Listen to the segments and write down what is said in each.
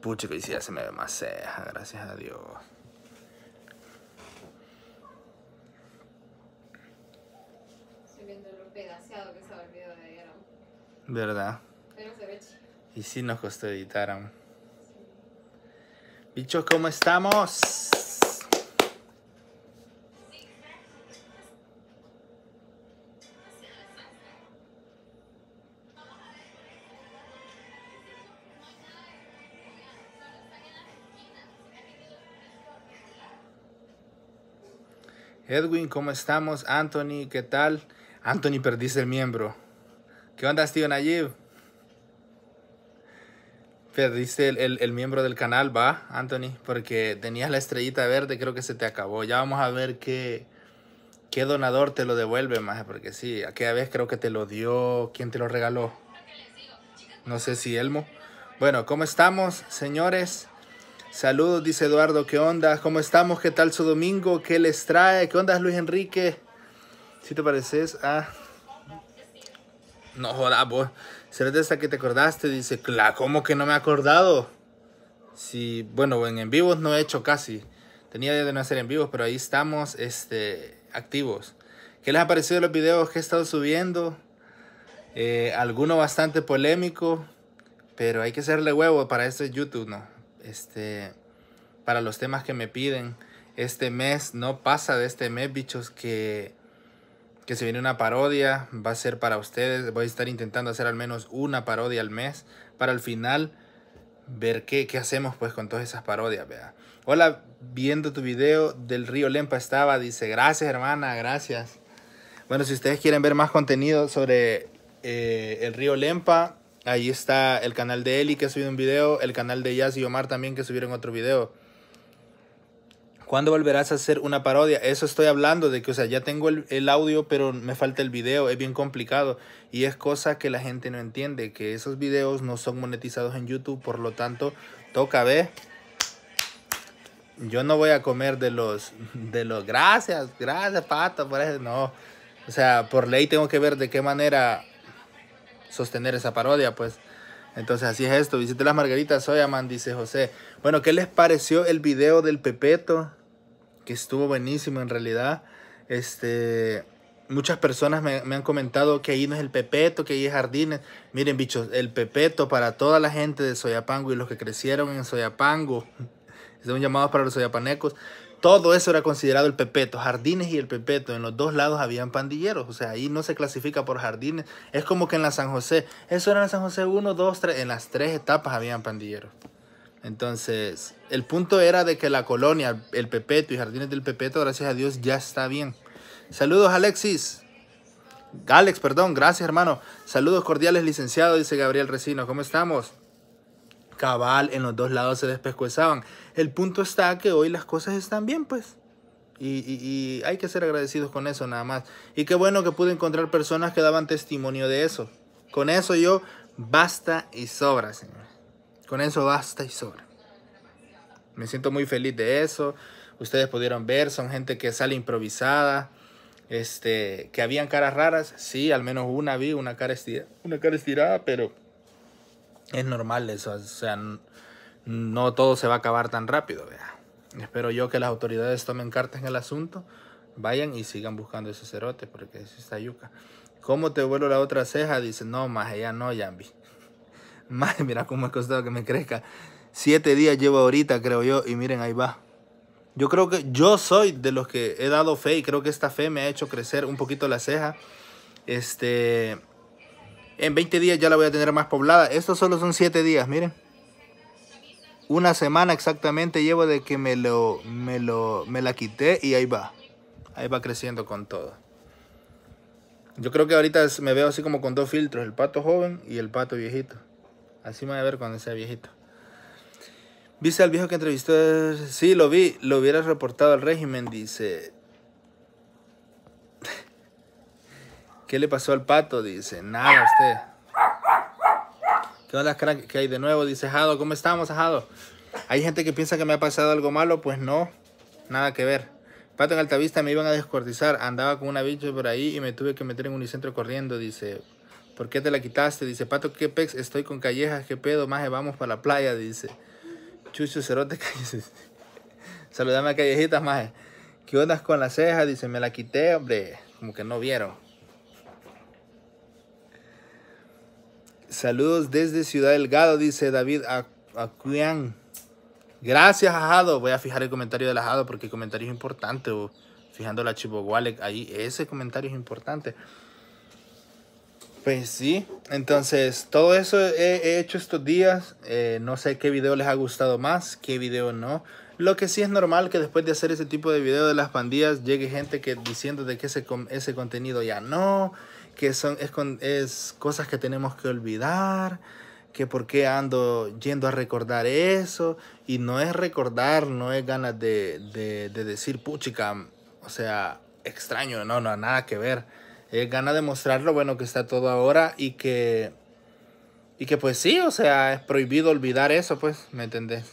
Pucho que ya se me ve más ceja, gracias a Dios. Estoy viendo lo pedaceado que se ha olvidado de ayer. ¿Verdad? Pero se ve chido. Y sí nos costó editar. Bichos, ¿cómo estamos? Edwin, ¿cómo estamos? Anthony, ¿qué tal? Anthony, perdiste el miembro. ¿Qué onda, tío Nayib? Perdiste el, el, miembro del canal, va, Anthony, porque tenías la estrellita verde, creo que se te acabó. Ya vamos a ver qué, qué donador te lo devuelve, más, porque sí, aquella vez creo que te lo dio, ¿quién te lo regaló? No sé si Elmo. Bueno, ¿cómo estamos, señores? Saludos, dice Eduardo, ¿qué onda? ¿Cómo estamos? ¿Qué tal su domingo? ¿Qué les trae? ¿Qué onda, Luis Enrique? Si te pareces a... Ah. No jodas, vos. ¿Será de esta que te acordaste? Dice, claro, ¿cómo que no me he acordado? Si, bueno, en, en vivos no he hecho casi. Tenía de no hacer en vivos, pero ahí estamos este, activos. ¿Qué les ha parecido los videos que he estado subiendo? Eh, alguno bastante polémico, pero hay que hacerle huevo para este YouTube, ¿no? este, para los temas que me piden. Este mes no pasa de este mes, bichos, que, que se viene una parodia. Va a ser para ustedes. Voy a estar intentando hacer al menos una parodia al mes. Para al final ver qué, qué hacemos pues con todas esas parodias, vea. Hola, viendo tu video del río Lempa estaba, dice, gracias hermana, gracias. Bueno, si ustedes quieren ver más contenido sobre eh, el río Lempa, Ahí está el canal de Eli que ha subido un video, el canal de Yas y Omar también que subieron otro video. ¿Cuándo volverás a hacer una parodia? Eso estoy hablando de que, o sea, ya tengo el, audio, pero me falta el video. Es bien complicado. Y es cosa que la gente no entiende, que esos videos no son monetizados en YouTube. Por lo tanto, toca ver. Yo no voy a comer de los, de los, gracias, gracias, pato, por eso, no. O sea, por ley tengo que ver de qué manera sostener esa parodia, pues. Entonces así es esto. Visité las margaritas Amán, dice José. Bueno, ¿qué les pareció el video del Pepeto? Que estuvo buenísimo en realidad. Este, muchas personas me, me han comentado que ahí no es el Pepeto, que ahí es Jardines. Miren, bichos, el Pepeto para toda la gente de Soyapango y los que crecieron en Soyapango. Son llamados para los soyapanecos. Todo eso era considerado el Pepeto. Jardines y el Pepeto. En los dos lados habían pandilleros. O sea, ahí no se clasifica por jardines. Es como que en la San José. Eso era en la San José 1, 2, 3. En las tres etapas habían pandilleros. Entonces, el punto era de que la colonia, el Pepeto y Jardines del Pepeto, gracias a Dios, ya está bien. Saludos, Alexis. Alex, perdón, gracias hermano. Saludos cordiales, licenciado, dice Gabriel Recino. ¿Cómo estamos? Cabal, en los dos lados se despescuezaban el punto está que hoy las cosas están bien, pues. Y, hay que ser agradecidos con eso nada más. Y qué bueno que pude encontrar personas que daban testimonio de eso. Con eso yo basta y sobra, Señor. Con eso basta y sobra. Me siento muy feliz de eso. Ustedes pudieron ver, son gente que sale improvisada. Este, que habían caras raras, sí, al menos una vi, una cara estirada, una cara estirada, pero es normal eso, o sea, no todo se va a acabar tan rápido. vea. Espero yo que las autoridades tomen cartas en el asunto, vayan y sigan buscando ese cerote, porque es esta yuca. ¿Cómo te vuelvo la otra ceja? Dice, no, más allá no, Yambi. Más, mira cómo ha costado que me crezca. Siete días llevo ahorita, creo yo, y miren, ahí va. Yo creo que yo soy de los que he dado fe y creo que esta fe me ha hecho crecer un poquito la ceja. Este, en 20 días ya la voy a tener más poblada. Estos solo son siete días, miren. Una semana exactamente llevo de que me, lo, me, lo, me la quité y ahí va. Ahí va creciendo con todo. Yo creo que ahorita me veo así como con dos filtros, el pato joven y el pato viejito. Así me voy a ver cuando sea viejito. ¿Viste al viejo que entrevistó? Sí, lo vi. Lo hubiera reportado al régimen, dice. ¿Qué le pasó al pato? Dice, nada, usted. ¿Qué onda, crack? ¿Qué hay de nuevo? Dice Jado, ¿cómo estamos, Jado? Hay gente que piensa que me ha pasado algo malo, pues no, nada que ver. Pato en Altavista me iban a descortizar, andaba con una bicha por ahí y me tuve que meter en un unicentro corriendo, dice. ¿Por qué te la quitaste? Dice, Pato, ¿qué pex? Estoy con callejas, ¿qué pedo? Maje, vamos para la playa, dice. Chucho, cerote, Saludame a callejitas, maje. ¿Qué onda con la ceja? Dice, me la quité, hombre. Como que no vieron. Saludos desde Ciudad Delgado, dice David Acuian. Gracias, Ajado. Voy a fijar el comentario del Ajado porque el comentario es importante. fijando la Chivo ahí, ese comentario es importante. Pues sí, entonces todo eso he, hecho estos días. Eh, no sé qué video les ha gustado más, qué video no. Lo que sí es normal que después de hacer ese tipo de video de las pandillas llegue gente que diciendo de que ese contenido ya no, que son es, cosas que tenemos que olvidar, que por qué ando yendo a recordar eso, y no es recordar, no es ganas de, de, de decir, puchica, o sea, extraño, no, no, nada que ver. Es ganas de mostrar lo bueno que está todo ahora y que, y que pues sí, o sea, es prohibido olvidar eso, pues, ¿me entendés?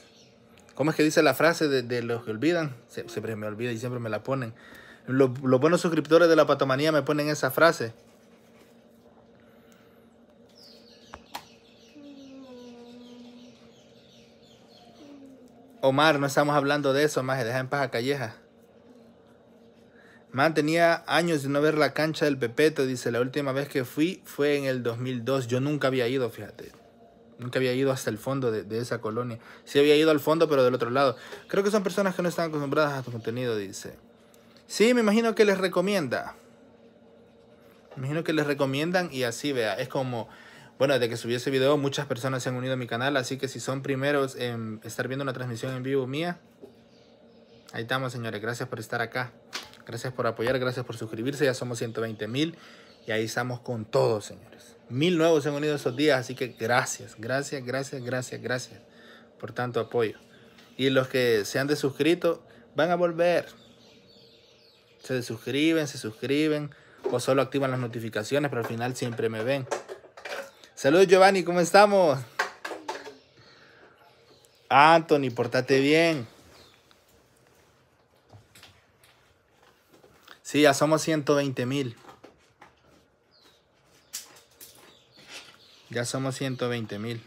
¿Cómo es que dice la frase de, de los que olvidan? siempre me olvida y siempre me la ponen. Los, los buenos suscriptores de la patomanía me ponen esa frase. Omar, no estamos hablando de eso, más. deja en paz a Calleja. Man, tenía años de no ver la cancha del Pepeto, dice, la última vez que fui fue en el 2002, yo nunca había ido, fíjate. Nunca había ido hasta el fondo de, de esa colonia. Sí había ido al fondo, pero del otro lado. Creo que son personas que no están acostumbradas a tu contenido, dice. Sí, me imagino que les recomienda. Me imagino que les recomiendan y así, vea. Es como bueno, desde que subí ese video muchas personas se han unido a mi canal, así que si son primeros en estar viendo una transmisión en vivo mía, ahí estamos señores, gracias por estar acá, gracias por apoyar, gracias por suscribirse, ya somos 120 mil y ahí estamos con todos señores. Mil nuevos se han unido esos días, así que gracias, gracias, gracias, gracias, gracias por tanto apoyo. Y los que se han desuscrito van a volver. Se desuscriben, se suscriben o solo activan las notificaciones, pero al final siempre me ven. Saludos Giovanni, ¿cómo estamos? Anthony, portate bien. Sí, ya somos 120 mil. Ya somos 120 mil.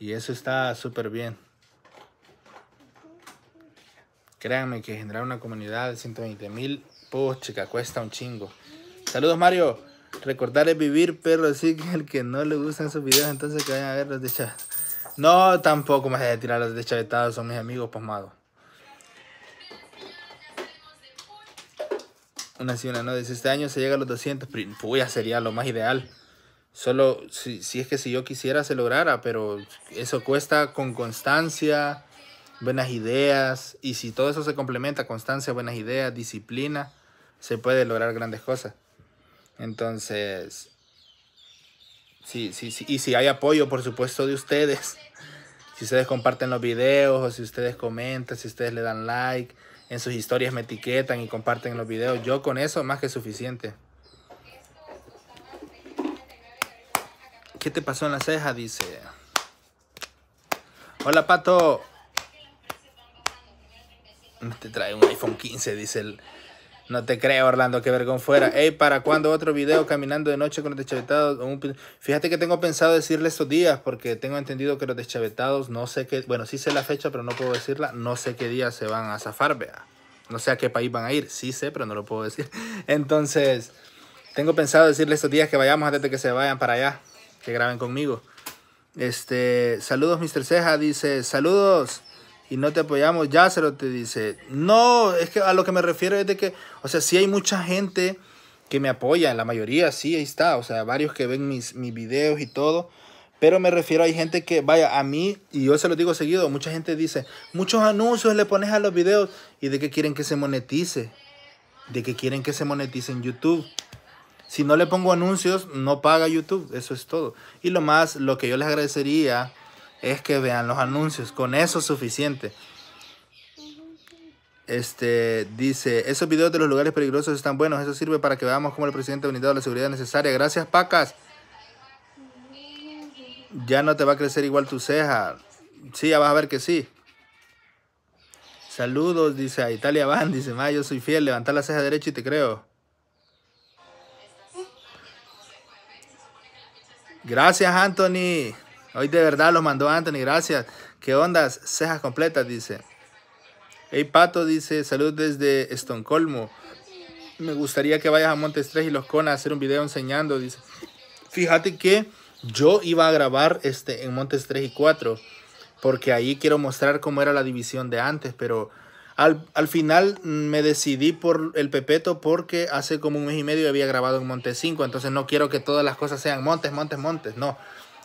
Y eso está súper bien. Créanme que generar una comunidad de 120 mil, chica cuesta un chingo. Saludos Mario. Recordar es vivir, pero así que el que no le gustan sus videos, entonces que vayan a ver los de No, tampoco me de tirar los de Chavetados, son mis amigos pasmados. Una sí, una no. dice este año se llega a los 200. ya sería lo más ideal. Solo si, si es que si yo quisiera se lograra, pero eso cuesta con constancia, buenas ideas. Y si todo eso se complementa, constancia, buenas ideas, disciplina, se puede lograr grandes cosas. Entonces, sí, sí, Y si hay apoyo, por supuesto, de ustedes. Si ustedes comparten los videos, o si ustedes comentan, si ustedes le dan like, en sus historias me etiquetan y comparten los videos. Yo con eso más que suficiente. ¿Qué te pasó en la ceja? Dice. Hola, Pato. Te trae un iPhone 15, dice el, no te creo, Orlando, qué vergón fuera. Ey, ¿para cuándo otro video caminando de noche con los deschavetados? Fíjate que tengo pensado decirle estos días porque tengo entendido que los deschavetados, no sé qué, bueno, sí sé la fecha, pero no puedo decirla, no sé qué día se van a zafar, vea. No sé a qué país van a ir, sí sé, pero no lo puedo decir. Entonces, tengo pensado decirle estos días que vayamos antes de que se vayan para allá, que graben conmigo. Este, saludos, Mr. Ceja, dice, saludos y no te apoyamos, ya se lo te dice. No, es que a lo que me refiero es de que, o sea, sí hay mucha gente que me apoya, la mayoría sí, ahí está, o sea, varios que ven mis, mis videos y todo. Pero me refiero, hay gente que, vaya, a mí, y yo se lo digo seguido, mucha gente dice, muchos anuncios le pones a los videos y de que quieren que se monetice, de que quieren que se monetice en YouTube. Si no le pongo anuncios, no paga YouTube, eso es todo. Y lo más, lo que yo les agradecería es que vean los anuncios. Con eso es suficiente. Este dice, esos videos de los lugares peligrosos están buenos. Eso sirve para que veamos cómo el presidente ha unido la seguridad necesaria. Gracias, Pacas. Ya no te va a crecer igual tu ceja. Sí, ya vas a ver que sí. Saludos, dice a Italia Van, dice, ma, yo soy fiel, levantar la ceja derecha y te creo. Gracias, Anthony. Hoy de verdad los mandó Anthony, gracias. ¿Qué ondas? Cejas completas, dice. Hey Pato, dice, salud desde Estocolmo. Me gustaría que vayas a Montes 3 y Los Conas a hacer un video enseñando, dice. Fíjate que yo iba a grabar este en Montes 3 y 4, porque ahí quiero mostrar cómo era la división de antes, pero al, al, final me decidí por el Pepeto porque hace como un mes y medio había grabado en Montes 5, entonces no quiero que todas las cosas sean Montes, Montes, Montes, no.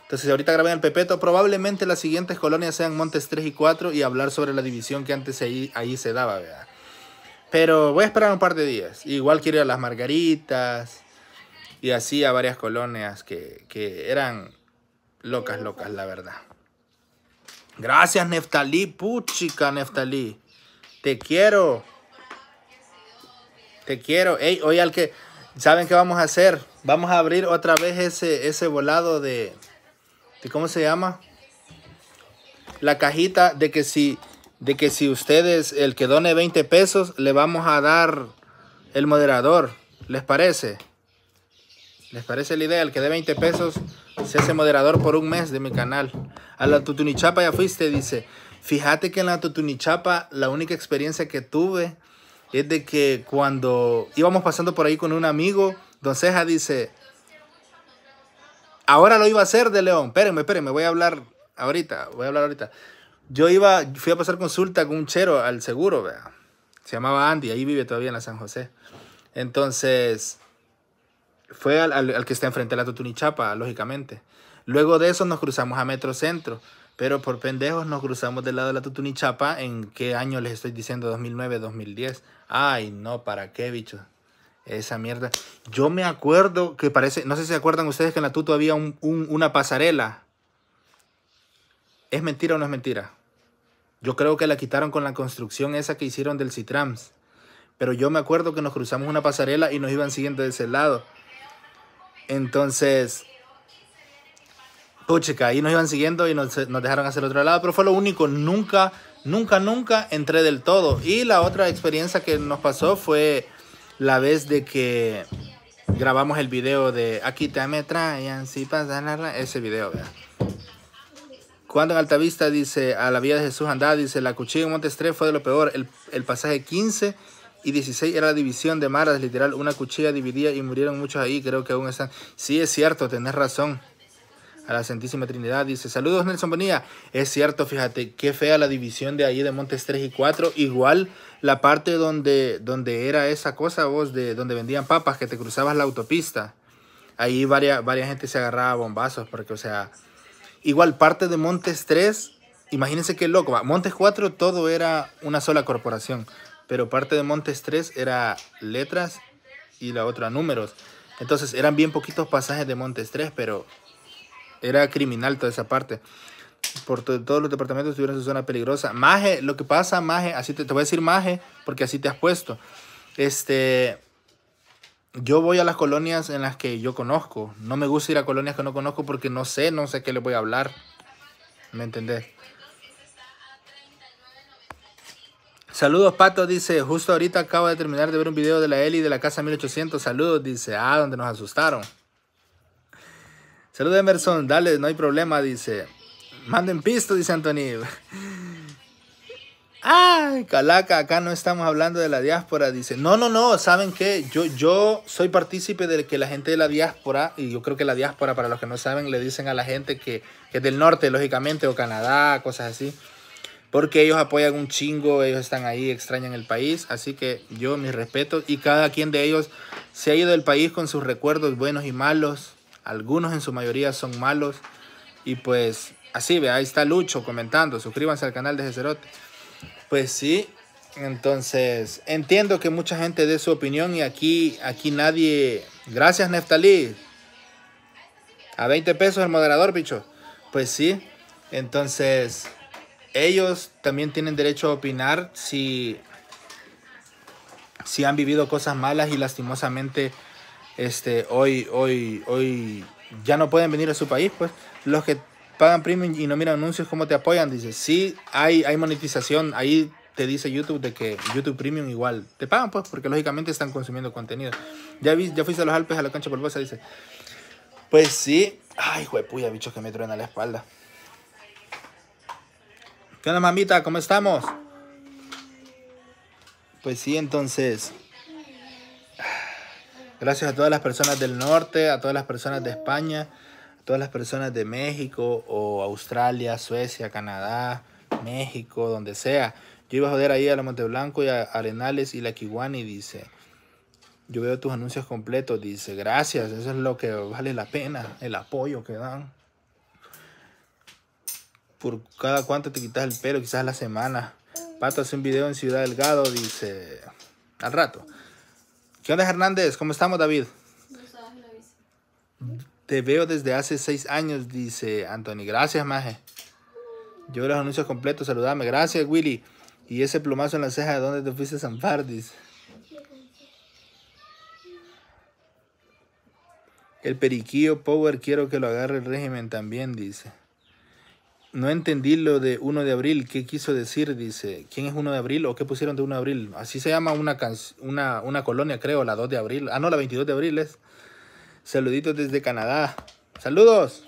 Entonces, ahorita grabé el Pepeto, probablemente las siguientes colonias sean Montes 3 y 4 y hablar sobre la división que antes ahí, ahí se daba, ¿verdad? Pero voy a esperar un par de días. Igual quiero ir a las Margaritas y así a varias colonias que, eran locas, locas, la verdad. Gracias, Neftalí, puchica, Neftalí. Te quiero. Te quiero. Ey, hoy al que... ¿Saben qué vamos a hacer? Vamos a abrir otra vez ese, ese volado de, cómo se llama la cajita de que si de que si ustedes el que done 20 pesos le vamos a dar el moderador les parece les parece la idea el que dé 20 pesos se hace moderador por un mes de mi canal a la tutunichapa ya fuiste dice fíjate que en la tutunichapa la única experiencia que tuve es de que cuando íbamos pasando por ahí con un amigo don ceja dice Ahora lo iba a hacer de León. Espérenme, espérenme, voy a hablar ahorita, voy a hablar ahorita. Yo iba, fui a pasar consulta con un chero al seguro, Se llamaba Andy, ahí vive todavía en la San José. Entonces, fue al, que está enfrente de la Totunichapa, lógicamente. Luego de eso nos cruzamos a Metro Centro, pero por pendejos nos cruzamos del lado de la Tutunichapa. ¿En qué año les estoy diciendo? 2009, 2010. Ay, no, ¿para qué, bicho? Esa mierda. Yo me acuerdo que parece, no sé si se acuerdan ustedes que en la Tuto había una pasarela. ¿Es mentira o no es mentira? Yo creo que la quitaron con la construcción esa que hicieron del Citrams. Pero yo me acuerdo que nos cruzamos una pasarela y nos iban siguiendo de ese lado. Entonces, puchica, ahí nos iban siguiendo y nos, dejaron hacer el otro lado. Pero fue lo único, nunca, nunca, nunca entré del todo. Y la otra experiencia que nos pasó fue la vez de que grabamos el video de Aquí te me traían si pasan ese video, ¿verdad? Cuando en Altavista dice, a la vía de Jesús andá, dice, la cuchilla en 3 fue de lo peor. El, el, pasaje 15 y 16 era la división de maras, literal, una cuchilla dividía y murieron muchos ahí, creo que aún están. Sí, es cierto, tenés razón a la Santísima Trinidad. Dice, saludos Nelson Bonilla. Es cierto, fíjate, qué fea la división de ahí de Montes 3 y 4. Igual la parte donde, donde era esa cosa, vos, de donde vendían papas, que te cruzabas la autopista. Ahí varias varias gente se agarraba a bombazos, porque, o sea, igual parte de Montes 3, imagínense qué loco. Montes 4 todo era una sola corporación, pero parte de Montes 3 era letras y la otra números. Entonces eran bien poquitos pasajes de Montes 3, pero era criminal toda esa parte. Por todos los departamentos tuvieron su zona peligrosa. Maje, lo que pasa, Maje, así te, te voy a decir Maje, porque así te has puesto. Este, yo voy a las colonias en las que yo conozco. No me gusta ir a colonias que no conozco porque no sé, no sé qué les voy a hablar. ¿Me entendés? Saludos, Pato, dice. Justo ahorita acabo de terminar de ver un video de la Eli de la casa 1800. Saludos, dice. Ah, donde nos asustaron. Saludos Emerson, dale, no hay problema, dice. Manden pisto, dice Anthony. Ay, Calaca, acá no estamos hablando de la diáspora, dice. No, no, no, ¿saben qué? Yo, yo soy partícipe de que la gente de la diáspora, y yo creo que la diáspora, para los que no saben, le dicen a la gente que es del norte, lógicamente, o Canadá, cosas así. Porque ellos apoyan un chingo, ellos están ahí, extrañan el país. Así que yo, mis respetos. Y cada quien de ellos se ha ido del país con sus recuerdos buenos y malos. Algunos en su mayoría son malos. Y pues así, ve, ahí está Lucho comentando. Suscríbanse al canal de Jezerote. Pues sí, entonces entiendo que mucha gente dé su opinión y aquí, aquí nadie... Gracias Neftalí. A 20 pesos el moderador, bicho. Pues sí, entonces ellos también tienen derecho a opinar si, si han vivido cosas malas y lastimosamente este, hoy, hoy, hoy ya no pueden venir a su país, pues los que pagan premium y no miran anuncios, ¿cómo te apoyan? Dice, sí, hay, hay monetización, ahí te dice YouTube de que YouTube Premium igual te pagan, pues, porque lógicamente están consumiendo contenido. Ya, vi, ya fuiste a los Alpes a la cancha polvosa, dice. Pues sí. Ay, puya, bichos que me truena la espalda. ¿Qué onda, mamita? ¿Cómo estamos? Pues sí, entonces. Gracias a todas las personas del norte, a todas las personas de España, a todas las personas de México o Australia, Suecia, Canadá, México, donde sea. Yo iba a joder ahí a la Monteblanco y a Arenales y la Kiwani, dice. Yo veo tus anuncios completos, dice. Gracias, eso es lo que vale la pena, el apoyo que dan. Por cada cuánto te quitas el pelo, quizás la semana. Pato hace un video en Ciudad Delgado, dice. Al rato. ¿Qué onda, Hernández? ¿Cómo estamos, David? Te veo desde hace seis años, dice Anthony. Gracias, Maje. Yo los anuncios completos, saludame. Gracias, Willy. Y ese plumazo en la ceja, ¿de dónde te fuiste a El periquillo Power quiero que lo agarre el régimen también, dice. No entendí lo de 1 de abril, ¿qué quiso decir? Dice, ¿quién es 1 de abril o qué pusieron de 1 de abril? Así se llama una, una, colonia, creo, la 2 de abril. Ah, no, la 22 de abril es. Saluditos desde Canadá. Saludos.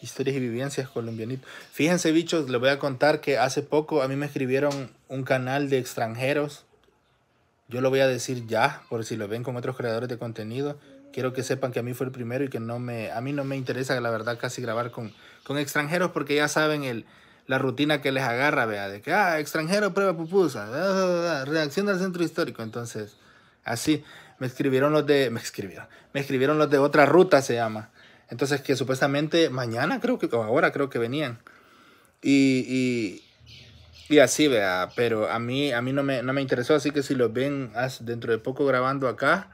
Historias y vivencias colombianitos. Fíjense, bichos, les voy a contar que hace poco a mí me escribieron un canal de extranjeros. Yo lo voy a decir ya, por si lo ven con otros creadores de contenido quiero que sepan que a mí fue el primero y que no me, a mí no me interesa, la verdad, casi grabar con, con extranjeros porque ya saben el, la rutina que les agarra, vea, de que, ah, extranjero prueba pupusa, ah, ah, ah, reacción al centro histórico. Entonces, así, me escribieron los de, me escribieron, me escribieron los de otra ruta, se llama. Entonces, que supuestamente mañana creo que, o ahora creo que venían. Y, y, y así, vea, pero a mí, a mí no, me, no me interesó, así que si los ven dentro de poco grabando acá,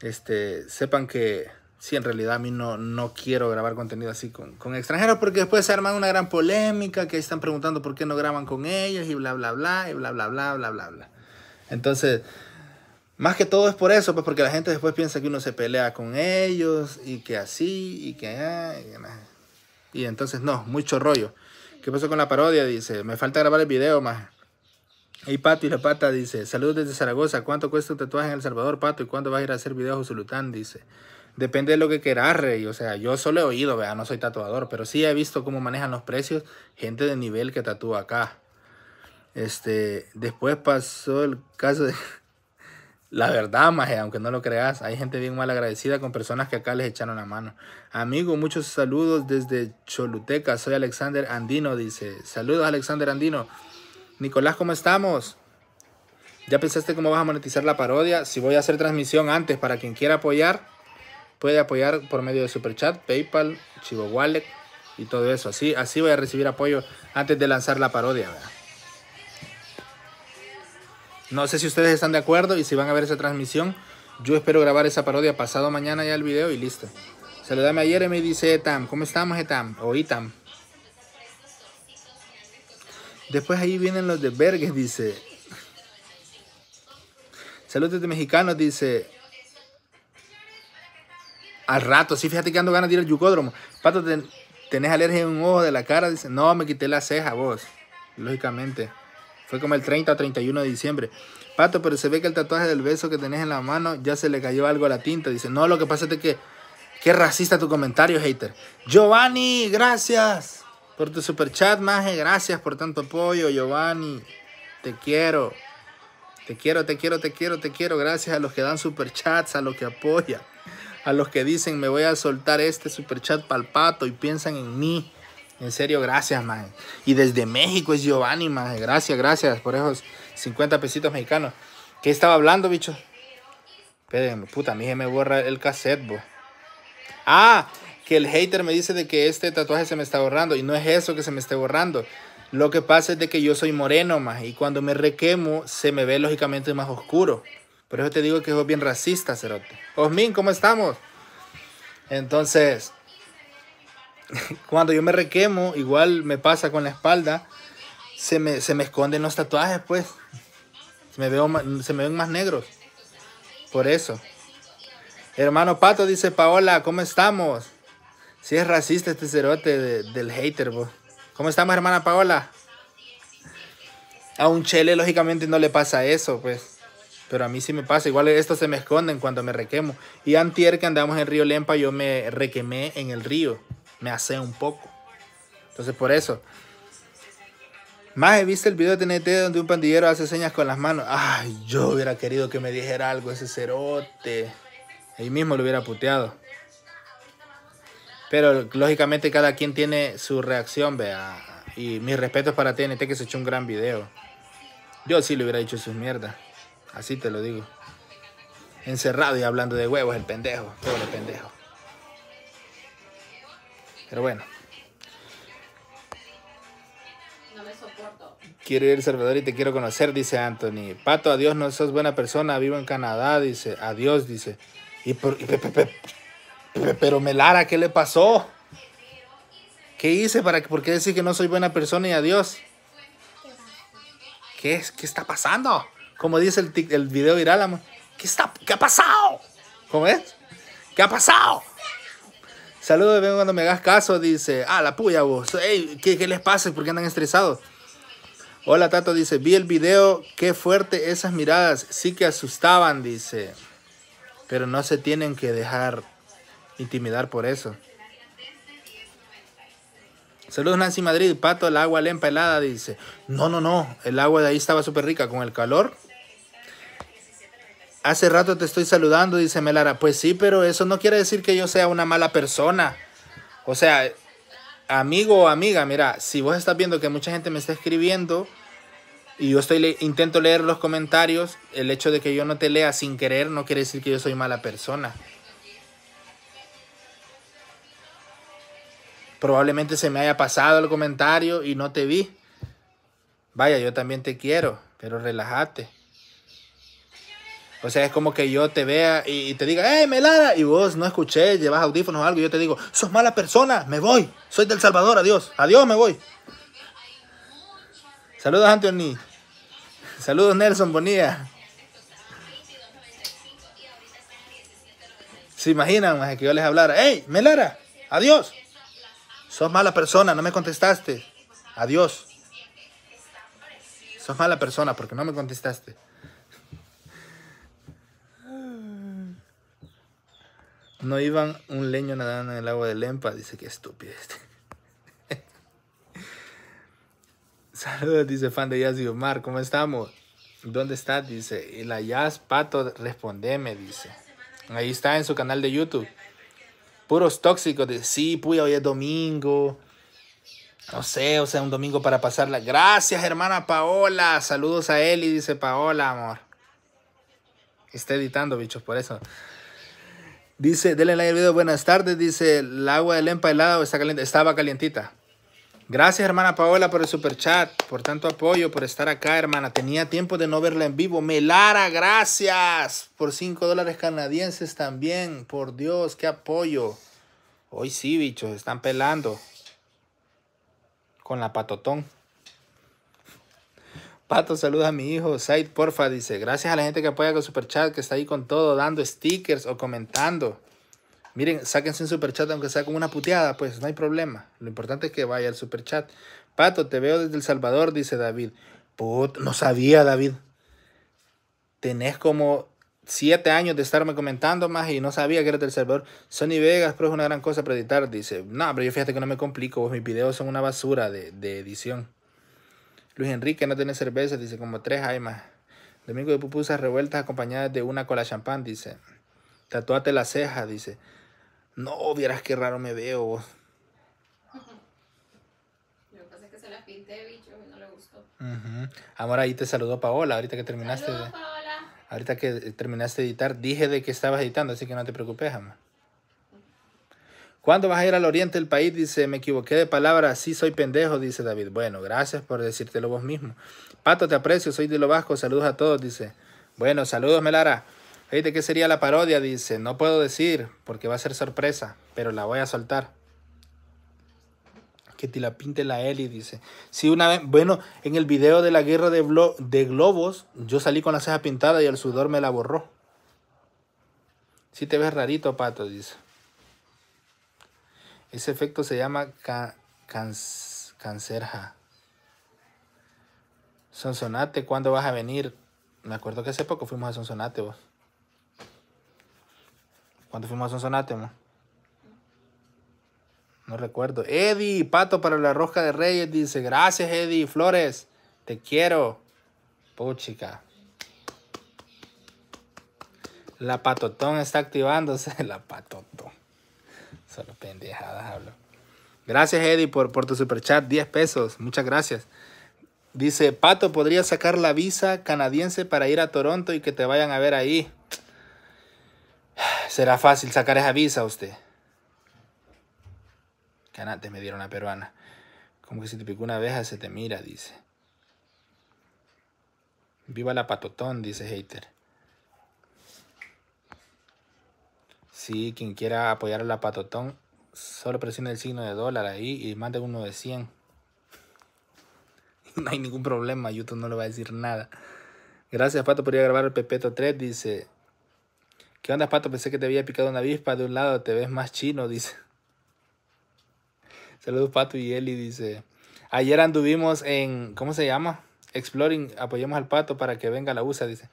este, sepan que si sí, en realidad a mí no, no quiero grabar contenido así con, extranjeros porque después se arma una gran polémica que están preguntando por qué no graban con ellos y bla, bla, bla, y bla, bla, bla, bla, bla, bla. Entonces, más que todo es por eso, pues porque la gente después piensa que uno se pelea con ellos y que así y que... Ah, y, y entonces no, mucho rollo. ¿Qué pasó con la parodia? Dice, me falta grabar el video más. Y Pato y la Pata dice, saludos desde Zaragoza, ¿cuánto cuesta un tatuaje en El Salvador, Pato? ¿Y cuándo vas a ir a hacer videos a Zulután? Dice, depende de lo que quieras, Rey. O sea, yo solo he oído, vea, no soy tatuador, pero sí he visto cómo manejan los precios gente de nivel que tatúa acá. Este, después pasó el caso de... La verdad, maje, aunque no lo creas, hay gente bien mal agradecida con personas que acá les echaron la mano. Amigo, muchos saludos desde Choluteca. Soy Alexander Andino, dice. Saludos, Alexander Andino. Nicolás, ¿cómo estamos? ¿Ya pensaste cómo vas a monetizar la parodia? Si voy a hacer transmisión antes para quien quiera apoyar, puede apoyar por medio de Superchat, PayPal, Chivo Wallet y todo eso. Así, así voy a recibir apoyo antes de lanzar la parodia. No sé si ustedes están de acuerdo y si van a ver esa transmisión. Yo espero grabar esa parodia pasado mañana ya el video y listo. Saludame a Me dice Etam. ¿Cómo estamos, Etam? O Itam. Después ahí vienen los de Vergues, dice. Saludos de mexicanos, dice. Al rato, sí, fíjate que ando ganas de ir al yucódromo. Pato, ¿tenés alergia en un ojo de la cara? Dice, no, me quité la ceja, vos. Lógicamente. Fue como el 30 o 31 de diciembre. Pato, pero se ve que el tatuaje del beso que tenés en la mano ya se le cayó algo a la tinta. Dice, no, lo que pasa es que... Qué racista tu comentario, hater. Giovanni, gracias. Por tu super chat, Maje, gracias por tanto apoyo, Giovanni. Te quiero. Te quiero, te quiero, te quiero, te quiero. Gracias a los que dan super chats, a los que apoyan, a los que dicen me voy a soltar este super chat palpato y piensan en mí. En serio, gracias, Maje. Y desde México es Giovanni, Maje. Gracias, gracias por esos 50 pesitos mexicanos. ¿Qué estaba hablando, bicho? Espérenme, puta, a mí me borra el cassette, bo. Ah, que el hater me dice de que este tatuaje se me está borrando y no es eso que se me esté borrando. Lo que pasa es de que yo soy moreno más y cuando me requemo se me ve lógicamente más oscuro. Por eso te digo que es bien racista, Cerote. Osmin, ¿cómo estamos? Entonces, cuando yo me requemo, igual me pasa con la espalda, se me, esconden los tatuajes, pues. Se me, veo, se me ven más negros. Por eso. Hermano Pato dice, Paola, ¿cómo estamos? Si es racista este cerote del hater, ¿Cómo estamos, hermana Paola? A un chele, lógicamente, no le pasa eso, pues. Pero a mí sí me pasa. Igual estos se me esconden cuando me requemo. Y antier que andamos en Río Lempa, yo me requemé en el río. Me hace un poco. Entonces, por eso. Más he visto el video de TNT donde un pandillero hace señas con las manos. Ay, yo hubiera querido que me dijera algo ese cerote. Ahí mismo lo hubiera puteado. Pero lógicamente cada quien tiene su reacción, vea. Y mis respetos para TNT que se echó un gran video. Yo sí le hubiera dicho sus mierdas. Así te lo digo. Encerrado y hablando de huevos, el pendejo. Pobre pendejo. Pero bueno. No me soporto. Quiero ir a El Salvador y te quiero conocer, dice Anthony. Pato, adiós, no sos buena persona, vivo en Canadá, dice. Adiós, dice. Y por... Pero Melara, ¿qué le pasó? ¿Qué hice para que, por qué decir que no soy buena persona y adiós? ¿Qué, es? ¿Qué está pasando? Como dice el, el video viral, ¿Qué, está, ¿Qué ha pasado? ¿Cómo es? ¿Qué ha pasado? Saludos, vengo cuando me hagas caso, dice. Ah, la puya vos. ¿qué, ¿qué, les pasa? ¿Por qué andan estresados? Hola, Tato, dice. Vi el video. Qué fuerte esas miradas. Sí que asustaban, dice. Pero no se tienen que dejar intimidar por eso. Saludos Nancy Madrid, Pato, el agua lenta helada, dice. No, no, no, el agua de ahí estaba súper rica con el calor. Hace rato te estoy saludando, dice Melara. Pues sí, pero eso no quiere decir que yo sea una mala persona. O sea, amigo o amiga, mira, si vos estás viendo que mucha gente me está escribiendo y yo estoy intento leer los comentarios, el hecho de que yo no te lea sin querer no quiere decir que yo soy mala persona. Probablemente se me haya pasado el comentario y no te vi. Vaya, yo también te quiero, pero relájate. O sea, es como que yo te vea y, te diga, hey, Melara! Y vos no escuché, llevas audífonos o algo, y yo te digo, ¡sos mala persona! ¡Me voy! ¡Soy del Salvador! ¡Adiós! ¡Adiós, me voy! Saludos, Anthony. Saludos, Nelson bonía. ¿Se imaginan que yo les hablara? ¡Hey, Melara! ¡Adiós! Sos mala persona, no me contestaste. Adiós. Sos mala persona porque no me contestaste. No iban un leño nadando en el agua de Lempa. Dice que estúpido este. Saludos, dice fan de Jazz y Omar. ¿Cómo estamos? ¿Dónde estás? Dice. Y la Jazz Pato, respondeme, dice. Ahí está en su canal de YouTube puros tóxicos de sí, puya, hoy es domingo. No sé, o sea, un domingo para pasarla. Gracias, hermana Paola. Saludos a él y dice Paola, amor. Está editando, bichos, por eso. Dice, denle like al video, buenas tardes. Dice, el agua del empa helado está caliente. Estaba calientita. Gracias, hermana Paola, por el super chat, por tanto apoyo, por estar acá, hermana. Tenía tiempo de no verla en vivo. Melara, gracias por 5 dólares canadienses también. Por Dios, qué apoyo. Hoy sí, bichos, están pelando con la patotón. Pato, saluda a mi hijo. Said, porfa, dice. Gracias a la gente que apoya con super chat, que está ahí con todo, dando stickers o comentando. Miren, sáquense un superchat aunque sea como una puteada, pues no hay problema. Lo importante es que vaya al superchat. Pato, te veo desde El Salvador, dice David. no sabía, David. Tenés como siete años de estarme comentando más y no sabía que eres del Salvador. Sony Vegas, pero es una gran cosa para editar. Dice, no, pero yo fíjate que no me complico, vos mis videos son una basura de, edición. Luis Enrique no tenés cerveza, dice, como tres hay más. Domingo de pupusas revueltas acompañadas de una cola champán, dice. Tatuate la ceja, dice. No, vieras qué raro me veo. Lo que pasa es que se la pinté bicho y no le gustó. Amor, ahí te saludó Paola, ahorita que terminaste. Saludos, Paola. Ahorita que eh, terminaste de editar, dije de que estabas editando, así que no te preocupes, amor. ¿Cuándo vas a ir al oriente del país? Dice, me equivoqué de palabra, sí soy pendejo, dice David. Bueno, gracias por decírtelo vos mismo. Pato, te aprecio, soy de lo vasco, saludos a todos, dice. Bueno, saludos, Melara de qué sería la parodia, dice. No puedo decir porque va a ser sorpresa, pero la voy a soltar. Que te la pinte la Eli, dice. Sí, una vez, bueno, en el video de la guerra de, globos, yo salí con la ceja pintada y el sudor me la borró. Sí te ves rarito, Pato, dice. Ese efecto se llama cancerja. Sonsonate, ¿cuándo vas a venir? Me acuerdo que hace poco fuimos a Sonsonate vos cuando fuimos a No recuerdo. Eddie, pato para la rosca de Reyes, dice, gracias Eddie, Flores, te quiero. Puchica. La patotón está activándose. La patotón. Solo pendejadas hablo. Gracias, Eddie, por, por tu superchat. 10 pesos. Muchas gracias. Dice, Pato, ¿podría sacar la visa canadiense para ir a Toronto y que te vayan a ver ahí? Será fácil sacar esa visa a usted. Que me dieron a peruana. Como que si te picó una abeja se te mira, dice. Viva la patotón, dice hater. Si quien quiera apoyar a la patotón, solo presiona el signo de dólar ahí y mande uno de 100. No hay ningún problema, YouTube no le va a decir nada. Gracias, Pato, por ir a grabar el Pepeto 3, dice ¿Qué onda, pato? Pensé que te había picado una avispa de un lado, te ves más chino, dice. Saludos, pato y Eli, dice. Ayer anduvimos en, ¿cómo se llama? Exploring, apoyemos al pato para que venga la USA, dice.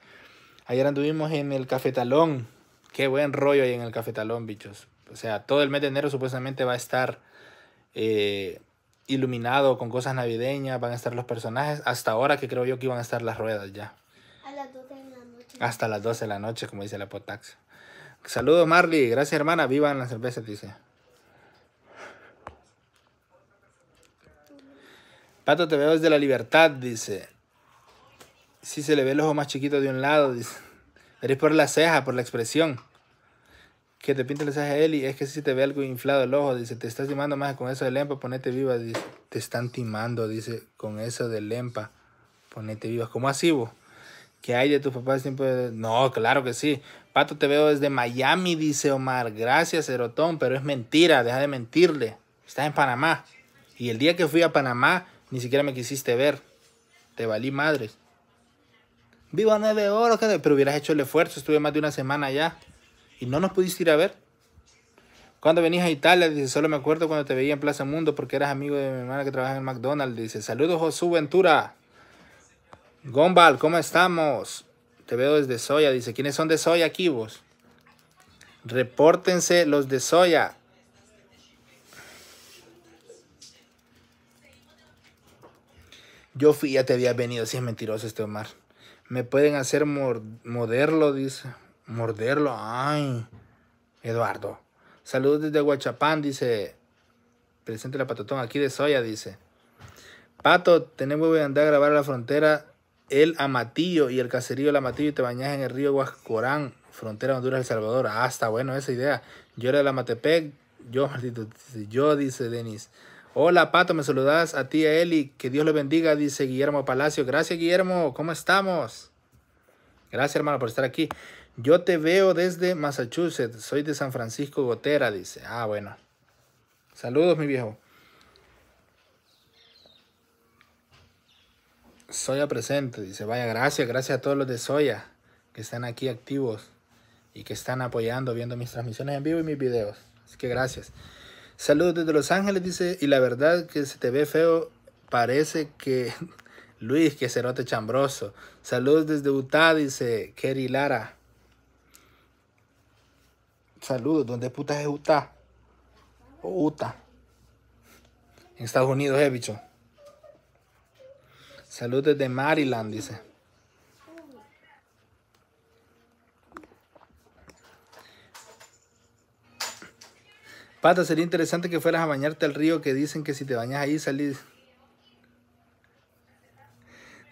Ayer anduvimos en el cafetalón. Qué buen rollo hay en el cafetalón, bichos. O sea, todo el mes de enero supuestamente va a estar eh, iluminado con cosas navideñas, van a estar los personajes. Hasta ahora que creo yo que iban a estar las ruedas ya. A las 12 de la noche. Hasta las 12 de la noche, como dice la Potax. Saludos, Marley. Gracias, hermana. Vivan las cervezas, dice. Pato, te veo desde la libertad, dice. Si sí, se le ve el ojo más chiquito de un lado, dice. eres por la ceja, por la expresión. Que te pinta el ceja Eli, es que si te ve algo inflado el ojo, dice, te estás timando más con eso de lempa, ponete viva, dice. Te están timando, dice, con eso de lempa, ponete viva. ¿Cómo así, Que ¿Qué hay de tus papás siempre? No, claro que sí. Pato, te veo desde Miami, dice Omar. Gracias, Erotón, pero es mentira, deja de mentirle. Estás en Panamá. Y el día que fui a Panamá, ni siquiera me quisiste ver. Te valí madres. Viva nueve horas, pero hubieras hecho el esfuerzo. Estuve más de una semana allá. Y no nos pudiste ir a ver. Cuando venís a Italia, dice, solo me acuerdo cuando te veía en Plaza Mundo porque eras amigo de mi hermana que trabaja en McDonald's. Dice, saludos Josu Ventura. Gombal, ¿cómo estamos? veo desde Soya. Dice, ¿quiénes son de Soya aquí vos? Repórtense los de Soya. Yo fui, ya te había venido. Si es mentiroso este Omar. Me pueden hacer morderlo, dice. Morderlo, ay. Eduardo. Saludos desde Huachapán, dice. Presente la patatón, aquí de Soya, dice. Pato, tenemos que andar a grabar a la frontera el Amatillo y el caserío El Amatillo y te bañas en el río Huascorán, frontera Honduras-El Salvador. Ah, está bueno esa idea. Yo era de Matepec. yo, yo, dice Denis. Hola, Pato, me saludas a ti, a Eli. Que Dios lo bendiga, dice Guillermo Palacio. Gracias, Guillermo. ¿Cómo estamos? Gracias, hermano, por estar aquí. Yo te veo desde Massachusetts. Soy de San Francisco Gotera, dice. Ah, bueno. Saludos, mi viejo. Soya presente, dice, vaya, gracias, gracias a todos los de Soya que están aquí activos y que están apoyando, viendo mis transmisiones en vivo y mis videos. Así que gracias. Saludos desde Los Ángeles, dice, y la verdad que se te ve feo, parece que Luis, que cerote chambroso. Saludos desde Utah, dice Kerry Lara. Saludos, ¿dónde putas es Utah? Utah. En Estados Unidos, eh, bicho. Salud de Maryland, dice. Pata, sería interesante que fueras a bañarte al río que dicen que si te bañas ahí salís.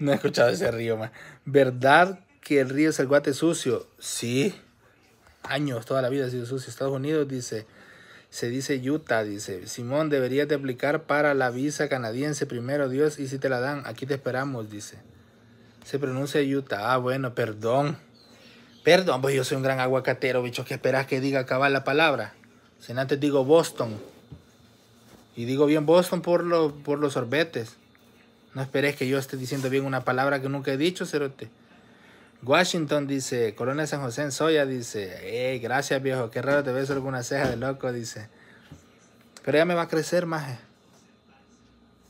No he escuchado ese río, ¿Verdad que el río es el guate sucio? Sí. Años, toda la vida ha sido sucio. Estados Unidos dice, se dice Utah, dice, Simón, deberías de aplicar para la visa canadiense primero, Dios, y si te la dan, aquí te esperamos, dice. Se pronuncia Utah, ah, bueno, perdón. Perdón, pues yo soy un gran aguacatero, bicho, que esperas que diga acabar la palabra. Si antes digo Boston. Y digo bien Boston por, lo, por los sorbetes. No esperes que yo esté diciendo bien una palabra que nunca he dicho, Cerote. Washington dice, Colonia San José en Soya dice, eh, gracias viejo, qué raro te ves alguna ceja de loco, dice. Pero ya me va a crecer, maje.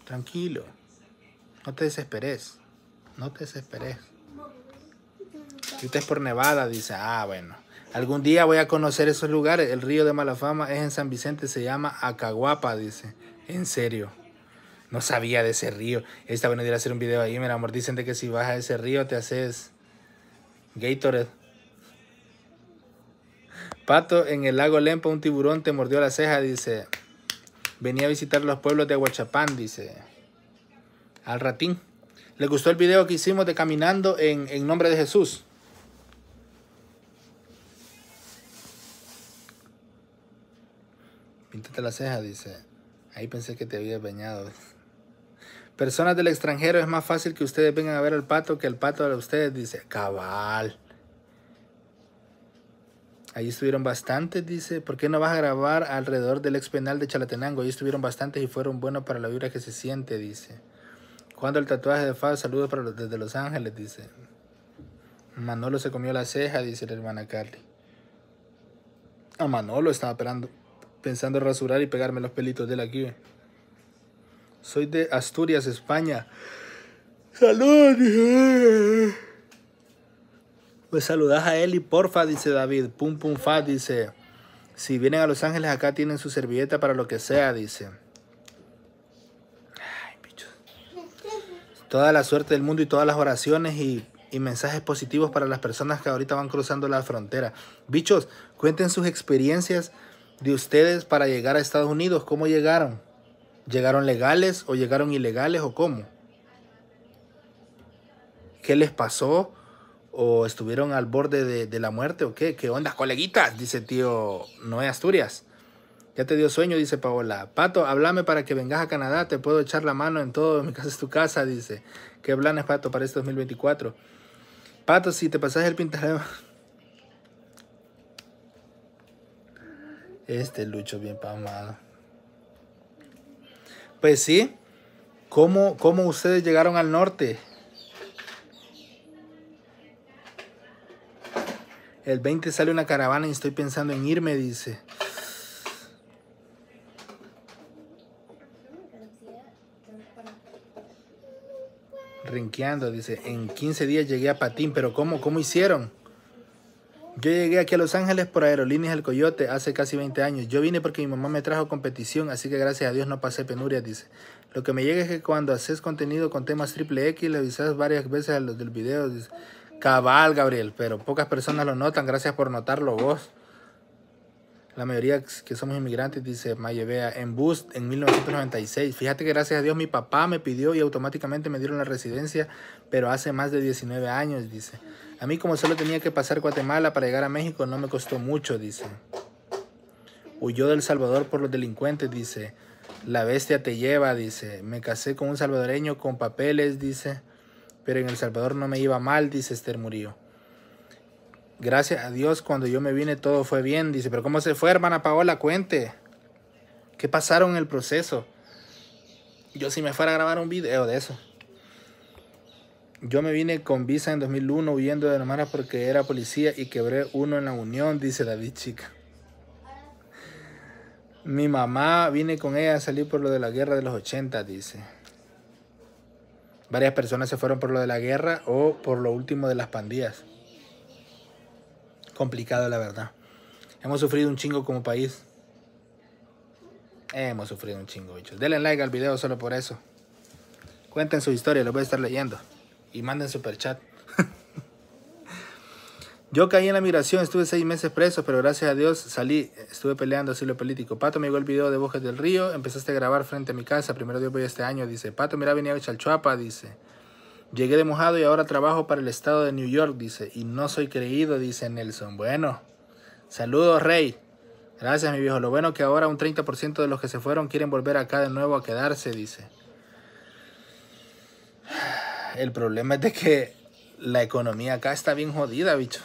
Tranquilo. No te desesperes. No te desesperes. Si usted es por Nevada, dice, ah, bueno. Algún día voy a conocer esos lugares. El río de mala fama es en San Vicente, se llama Acaguapa, dice. En serio. No sabía de ese río. Está bueno ir a hacer un video ahí, mira, amor. Dicen de que si vas a ese río te haces Gatorade. Pato, en el lago Lempa un tiburón te mordió la ceja, dice. Venía a visitar los pueblos de Huachapán, dice. Al ratín. ¿Le gustó el video que hicimos de caminando en, en nombre de Jesús? Píntate la ceja, dice. Ahí pensé que te había bañado. Personas del extranjero, es más fácil que ustedes vengan a ver al pato que el pato a ustedes, dice. Cabal. Ahí estuvieron bastantes, dice. ¿Por qué no vas a grabar alrededor del ex penal de Chalatenango? Ahí estuvieron bastantes y fueron buenos para la vibra que se siente, dice. Cuando el tatuaje de fal, saludos para desde Los Ángeles, dice. Manolo se comió la ceja, dice la hermana Carly. A Manolo estaba esperando, pensando rasurar y pegarme los pelitos de la aquí. Soy de Asturias, España. Salud. Pues saludas a él y porfa, dice David. Pum pum fa, dice. Si vienen a Los Ángeles, acá tienen su servilleta para lo que sea, dice. Ay, bichos. Toda la suerte del mundo y todas las oraciones y, y mensajes positivos para las personas que ahorita van cruzando la frontera. Bichos, cuenten sus experiencias de ustedes para llegar a Estados Unidos. ¿Cómo llegaron? ¿Llegaron legales o llegaron ilegales o cómo? ¿Qué les pasó? ¿O estuvieron al borde de, la muerte o qué? ¿Qué onda, coleguitas? Dice tío Noé Asturias. Ya te dio sueño, dice Paola. Pato, háblame para que vengas a Canadá, te puedo echar la mano en todo, mi casa es tu casa, dice. ¿Qué planes, Pato, para este 2024? Pato, si te pasas el pintarema, Este Lucho bien pamado. Pues sí. ¿Cómo, cómo ustedes llegaron al norte? El 20 sale una caravana y estoy pensando en irme, dice. Rinqueando, dice. En 15 días llegué a Patín, pero ¿cómo, cómo hicieron? Yo llegué aquí a Los Ángeles por Aerolíneas El Coyote hace casi 20 años. Yo vine porque mi mamá me trajo competición, así que gracias a Dios no pasé penuria, dice. Lo que me llega es que cuando haces contenido con temas triple X, le avisas varias veces a los del video, dice. Cabal, Gabriel, pero pocas personas lo notan. Gracias por notarlo vos la mayoría que somos inmigrantes, dice Mayevea, en bus en 1996. Fíjate que gracias a Dios mi papá me pidió y automáticamente me dieron la residencia, pero hace más de 19 años, dice. A mí como solo tenía que pasar Guatemala para llegar a México, no me costó mucho, dice. Huyó del Salvador por los delincuentes, dice. La bestia te lleva, dice. Me casé con un salvadoreño con papeles, dice. Pero en El Salvador no me iba mal, dice Esther Murillo. Gracias a Dios, cuando yo me vine todo fue bien. Dice, pero ¿cómo se fue, hermana Paola? Cuente. ¿Qué pasaron en el proceso? Yo si me fuera a grabar un video de eso. Yo me vine con visa en 2001 huyendo de hermanas porque era policía y quebré uno en la unión, dice David Chica. Mi mamá vine con ella a salir por lo de la guerra de los 80, dice. Varias personas se fueron por lo de la guerra o por lo último de las pandillas complicado, la verdad. Hemos sufrido un chingo como país. Hemos sufrido un chingo, bichos. Denle like al video solo por eso. Cuenten su historia, Lo voy a estar leyendo. Y manden super chat. Yo caí en la migración, estuve seis meses preso, pero gracias a Dios salí, estuve peleando lo político. Pato me llegó el video de bosques del Río, empezaste a grabar frente a mi casa, primero de hoy este año, dice. Pato, mira, venía a Chalchuapa, dice. Llegué de mojado y ahora trabajo para el estado de New York, dice, y no soy creído, dice Nelson. Bueno, saludos, Rey. Gracias, mi viejo. Lo bueno que ahora un 30% de los que se fueron quieren volver acá de nuevo a quedarse, dice. El problema es de que la economía acá está bien jodida, bicho.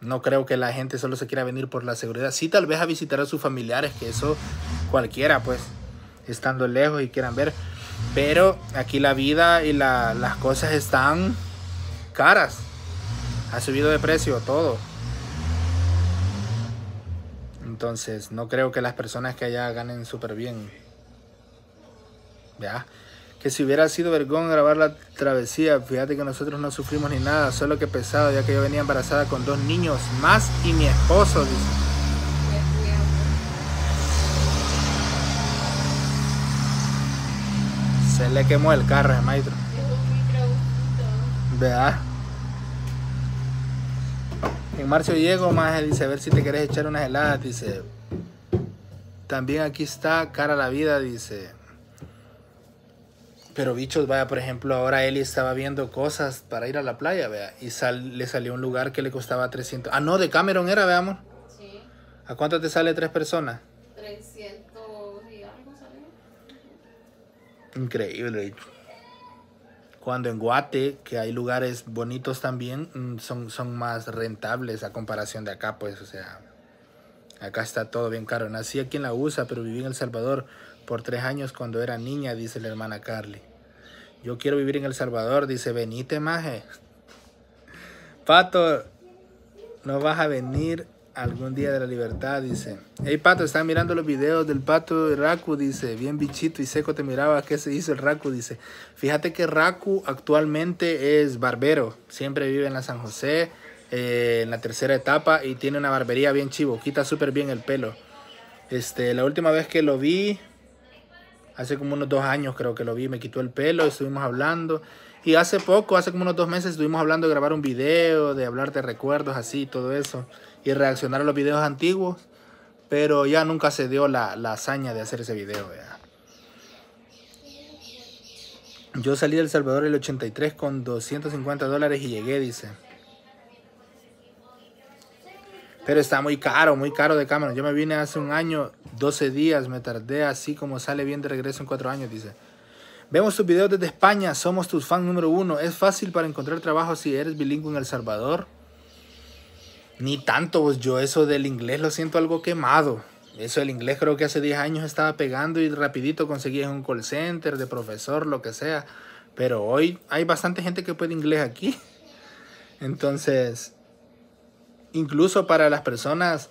No creo que la gente solo se quiera venir por la seguridad. Sí, tal vez a visitar a sus familiares, que eso cualquiera, pues, estando lejos y quieran ver. Pero aquí la vida y las cosas están caras. Ha subido de precio todo. Entonces, no creo que las personas que allá ganen súper bien. Ya. Que si hubiera sido vergón grabar la travesía, fíjate que nosotros no sufrimos ni nada, solo que pesado, ya que yo venía embarazada con dos niños más y mi esposo, se le quemó el carro maestro. Vea. En marzo llego, más dice, a ver si te querés echar unas heladas, dice. También aquí está cara a la vida, dice. Pero bichos, vaya, por ejemplo, ahora Eli estaba viendo cosas para ir a la playa, vea. Y le salió un lugar que le costaba 300. Ah, no, de Cameron era, veamos. Sí. ¿A cuánto te sale tres personas? Increíble. Cuando en Guate, que hay lugares bonitos también, mm, son, son más rentables a comparación de acá, pues, o sea, acá está todo bien caro. Nací aquí en la USA, pero viví en El Salvador por tres años cuando era niña, dice la hermana Carly. Yo quiero vivir en El Salvador, dice Benite Maje. Pato, no vas a venir algún día de la libertad, dice. Hey, Pato, están mirando los videos del Pato Raku, dice. Bien bichito y seco te miraba. ¿Qué se hizo el Raku? Dice. Fíjate que Raku actualmente es barbero. Siempre vive en la San José, eh, en la tercera etapa, y tiene una barbería bien chivo. Quita súper bien el pelo. Este, la última vez que lo vi, hace como unos dos años creo que lo vi, me quitó el pelo, estuvimos hablando. Y hace poco, hace como unos dos meses, estuvimos hablando de grabar un video, de hablar de recuerdos así, todo eso, y reaccionar a los videos antiguos, pero ya nunca se dio la, hazaña de hacer ese video. Yo salí del Salvador el 83 con 250 dólares y llegué, dice. Pero está muy caro, muy caro de cámara. Yo me vine hace un año, 12 días, me tardé así como sale bien de regreso en 4 años, dice. Vemos tus videos desde España, somos tus fan número uno. ¿Es fácil para encontrar trabajo si eres bilingüe en El Salvador? Ni tanto, pues, yo eso del inglés lo siento algo quemado. Eso del inglés creo que hace 10 años estaba pegando y rapidito conseguías un call center de profesor, lo que sea. Pero hoy hay bastante gente que puede inglés aquí. Entonces, incluso para las personas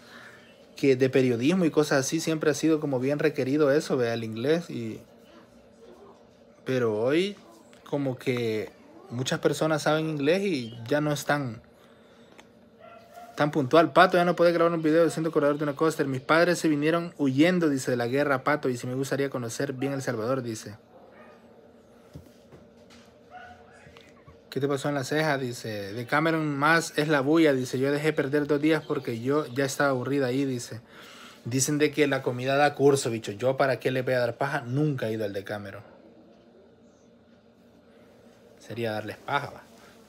que de periodismo y cosas así, siempre ha sido como bien requerido eso, vea, el inglés. Y pero hoy como que muchas personas saben inglés y ya no están tan puntual. Pato, ya no puede grabar un video siendo corredor de una coaster. Mis padres se vinieron huyendo, dice, de la guerra, Pato, y si me gustaría conocer bien El Salvador, dice. ¿Qué te pasó en la ceja? Dice, de Cameron más es la bulla, dice, yo dejé perder dos días porque yo ya estaba aburrida ahí, dice. Dicen de que la comida da curso, bicho. Yo para qué le voy a dar paja, nunca he ido al de Cameron sería darles paja.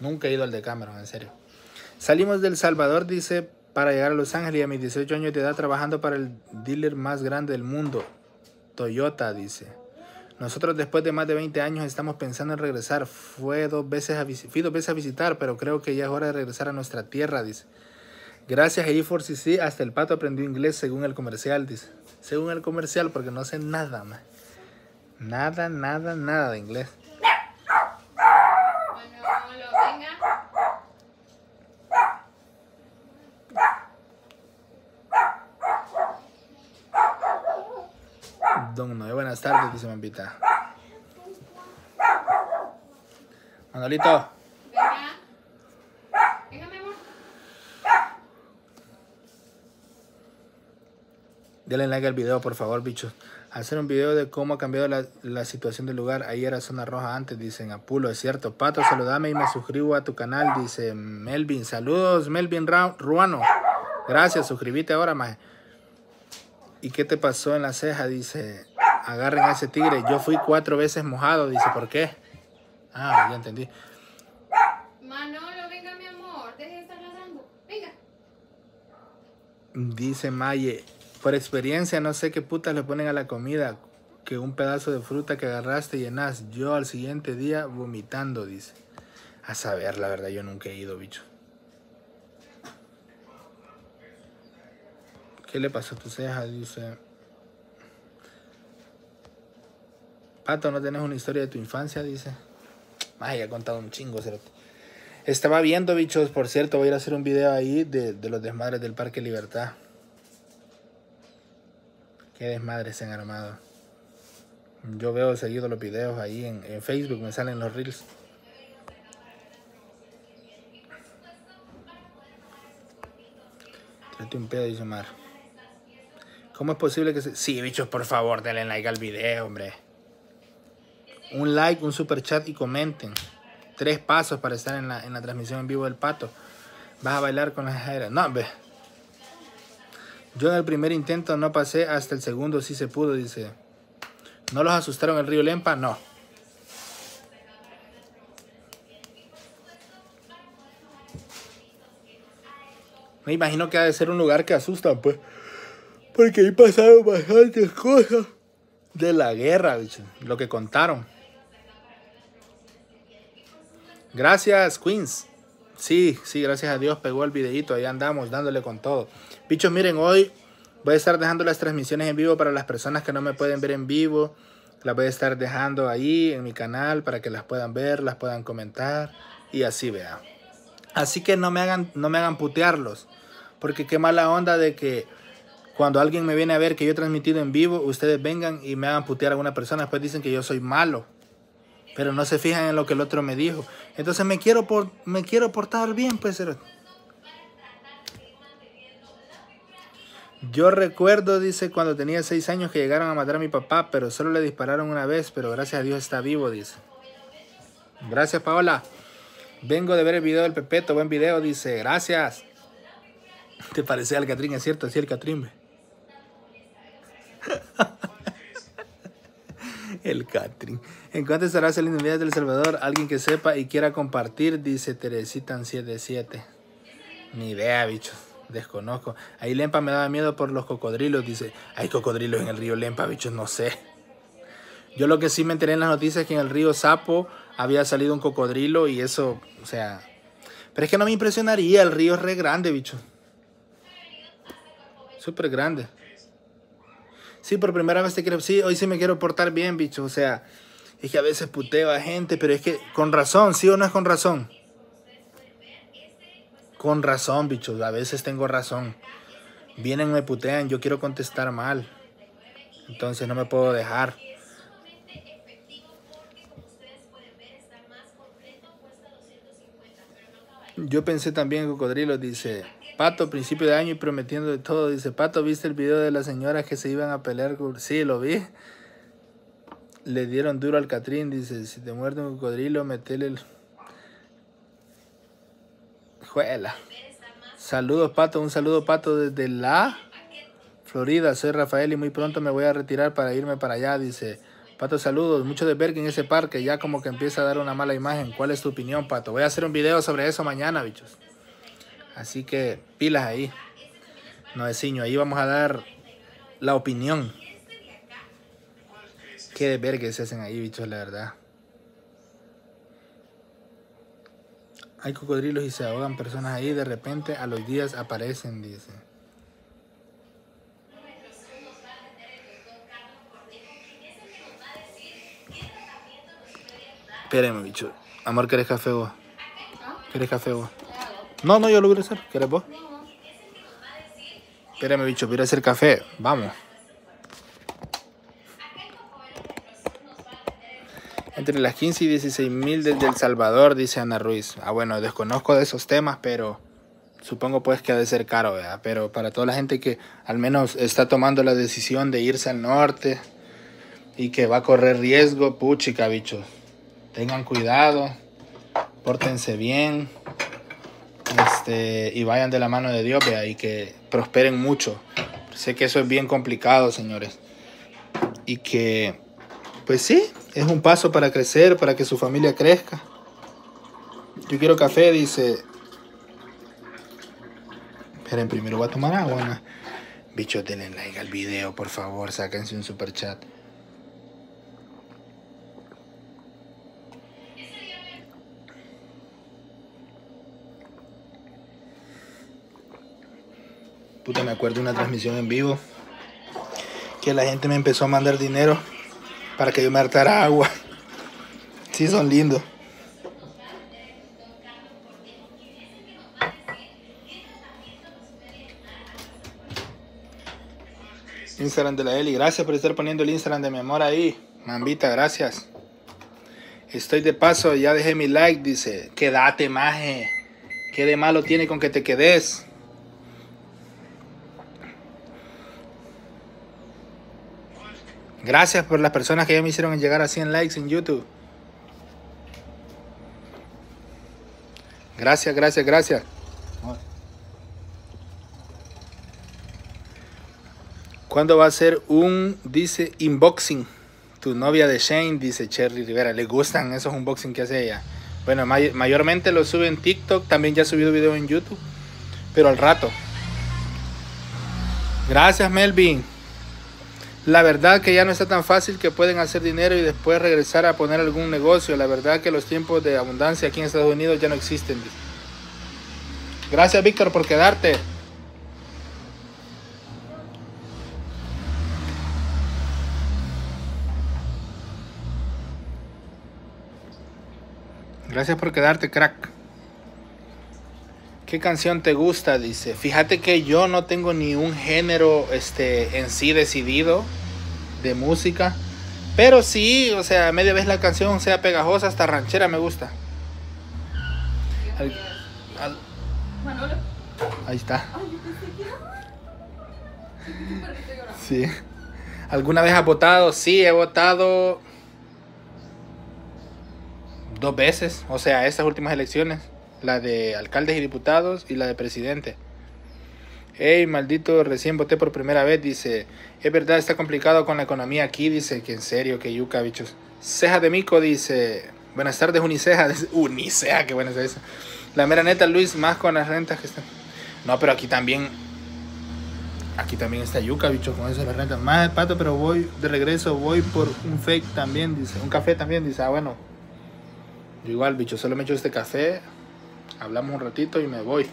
Nunca he ido al de Cameron, en serio. Salimos del Salvador, dice, para llegar a Los Ángeles y a mis 18 años de edad trabajando para el dealer más grande del mundo, Toyota, dice. Nosotros después de más de 20 años estamos pensando en regresar. Fue dos veces fui dos veces a visitar, pero creo que ya es hora de regresar a nuestra tierra, dice. Gracias a E4CC hasta el pato aprendió inglés según el comercial, dice. Según el comercial, porque no sé nada más. Nada, nada, nada de inglés. Eh, buenas tardes, dice Mampita. Manolito. Denle like al video, por favor, bichos. Hacer un video de cómo ha cambiado la, situación del lugar. Ahí era zona roja antes, dicen Apulo, es cierto. Pato, saludame y me suscribo a tu canal, dice Melvin. Saludos, Melvin Ruano. Gracias, suscríbete ahora, más. ¿Y qué te pasó en la ceja? Dice agarren a ese tigre. Yo fui cuatro veces mojado, dice, ¿por qué? Ah, ya entendí. Manolo, venga mi amor, de estar ladrando, venga. Dice Maye, por experiencia no sé qué putas le ponen a la comida, que un pedazo de fruta que agarraste llenas. Yo al siguiente día vomitando, dice. A saber, la verdad, yo nunca he ido, bicho. ¿Qué le pasó a tu ceja? Dice... Pato, ¿no tienes una historia de tu infancia? Dice. Ay, ha contado un chingo, ¿cierto? Estaba viendo, bichos, por cierto, voy a ir a hacer un video ahí de, los desmadres del Parque Libertad. Qué desmadres se han armado. Yo veo seguido los videos ahí en, Facebook, me salen los reels. Trate un pedo, dice sumar. ¿Cómo es posible que se.? Sí, bichos, por favor, denle like al video, hombre un like, un super chat y comenten. Tres pasos para estar en la, transmisión en vivo del pato. Vas a bailar con las jairas. No, ve. Yo en el primer intento no pasé, hasta el segundo sí se pudo, dice. ¿No los asustaron el río Lempa? No. Me imagino que ha de ser un lugar que asusta, pues. Porque ahí pasaron bastantes cosas de la guerra, lo que contaron. Gracias, Queens. Sí, sí, gracias a Dios pegó el videito. Ahí andamos dándole con todo. Bichos, miren, hoy voy a estar dejando las transmisiones en vivo para las personas que no me pueden ver en vivo. Las voy a estar dejando ahí en mi canal para que las puedan ver, las puedan comentar y así vean. Así que no me hagan, no me hagan putearlos. Porque qué mala onda de que cuando alguien me viene a ver que yo he transmitido en vivo, ustedes vengan y me hagan putear a alguna persona. Después dicen que yo soy malo. Pero no se fijan en lo que el otro me dijo. Entonces me quiero, por, me quiero portar bien, pues. Yo recuerdo, dice, cuando tenía seis años que llegaron a matar a mi papá, pero solo le dispararon una vez, pero gracias a Dios está vivo, dice. Gracias, Paola. Vengo de ver el video del Pepeto, buen video, dice, gracias. ¿Te parece el Catrín? Es cierto, sí, el Catrín. el Catrín. ¿En cuánto estará saliendo en Salvador? Alguien que sepa y quiera compartir, dice Teresitan77. Ni idea, bicho. Desconozco. Ahí Lempa me daba miedo por los cocodrilos, dice. Hay cocodrilos en el río Lempa, bicho, no sé. Yo lo que sí me enteré en las noticias es que en el río Sapo había salido un cocodrilo y eso, o sea... Pero es que no me impresionaría, el río es re grande, bicho. Súper grande. Sí, por primera vez te quiero... Sí, hoy sí me quiero portar bien, bicho, o sea es que a veces puteo a gente, pero es que con razón, ¿sí o no es con razón? Con razón, bichos, a veces tengo razón. Vienen, me putean, yo quiero contestar mal. Entonces no me puedo dejar. Yo pensé también en Cocodrilo, dice Pato, principio de año y prometiendo de todo. Dice Pato, ¿viste el video de las señoras que se iban a pelear? Sí, lo vi le dieron duro al Catrín, dice, si te muerde un cocodrilo, metele el... Juela. Saludos, Pato, un saludo, Pato, desde la Florida. Soy Rafael y muy pronto me voy a retirar para irme para allá, dice. Pato, saludos. Mucho de ver que en ese parque ya como que empieza a dar una mala imagen. ¿Cuál es tu opinión, Pato? Voy a hacer un video sobre eso mañana, bichos. Así que pilas ahí. No, ciño ahí vamos a dar la opinión. Qué de verga se hacen ahí, bichos, la verdad. Hay cocodrilos y se ahogan personas ahí. De repente, a los días aparecen, dice. Espérame, bicho. Amor, ¿querés café vos? ¿Querés café vos? No, no, yo lo voy a hacer. ¿Querés vos? Espérame, bicho, voy hacer café. Vamos. entre las 15 y 16 mil desde El Salvador, dice Ana Ruiz. Ah, bueno, desconozco de esos temas, pero supongo pues que ha de ser caro, ¿verdad? Pero para toda la gente que al menos está tomando la decisión de irse al norte y que va a correr riesgo, puchica, bichos. Tengan cuidado, pórtense bien este, y vayan de la mano de Dios, ¿verdad? Y que prosperen mucho. Sé que eso es bien complicado, señores. Y que, pues sí, es un paso para crecer, para que su familia crezca. Yo quiero café, dice. Esperen, primero voy a tomar agua. ¿no? Bichos, denle like al video, por favor, sáquense un super chat. Puta, me acuerdo de una transmisión en vivo que la gente me empezó a mandar dinero para que yo me hartara agua. Sí, son lindos. Instagram de la Eli, gracias por estar poniendo el Instagram de mi ahí. Mambita, gracias. Estoy de paso, ya dejé mi like, dice. Quédate, maje. ¿Qué de malo tiene con que te quedes? Gracias por las personas que ya me hicieron llegar a 100 likes en YouTube. Gracias, gracias, gracias. ¿Cuándo va a ser un, dice, unboxing? Tu novia de Shane, dice Cherry Rivera. ¿Le gustan esos unboxing que hace ella? Bueno, mayormente lo sube en TikTok. También ya ha subido video en YouTube. Pero al rato. Gracias, Melvin. La verdad que ya no está tan fácil que pueden hacer dinero y después regresar a poner algún negocio. La verdad que los tiempos de abundancia aquí en Estados Unidos ya no existen. Gracias Víctor por quedarte. Gracias por quedarte, crack. ¿Qué canción te gusta? Dice, fíjate que yo no tengo ni un género este, en sí decidido de música. Pero sí, o sea, media vez la canción sea pegajosa, hasta ranchera me gusta. ahí está. Sí. ¿Alguna vez has votado? Sí, he votado dos veces, o sea, estas últimas elecciones la de alcaldes y diputados y la de presidente. Ey, maldito, recién voté por primera vez, dice. Es verdad, está complicado con la economía aquí, dice. Que en serio, que yuca, bichos. Ceja de Mico, dice. Buenas tardes, Uniceja. unicea Uniceja, qué buena es esa. La mera neta, Luis, más con las rentas que están. No, pero aquí también. Aquí también está yuca, bicho con eso las rentas. Más de pato, pero voy de regreso, voy por un fake también, dice. Un café también, dice. Ah, bueno. Yo igual, bicho, solo me echo este café hablamos un ratito y me voy.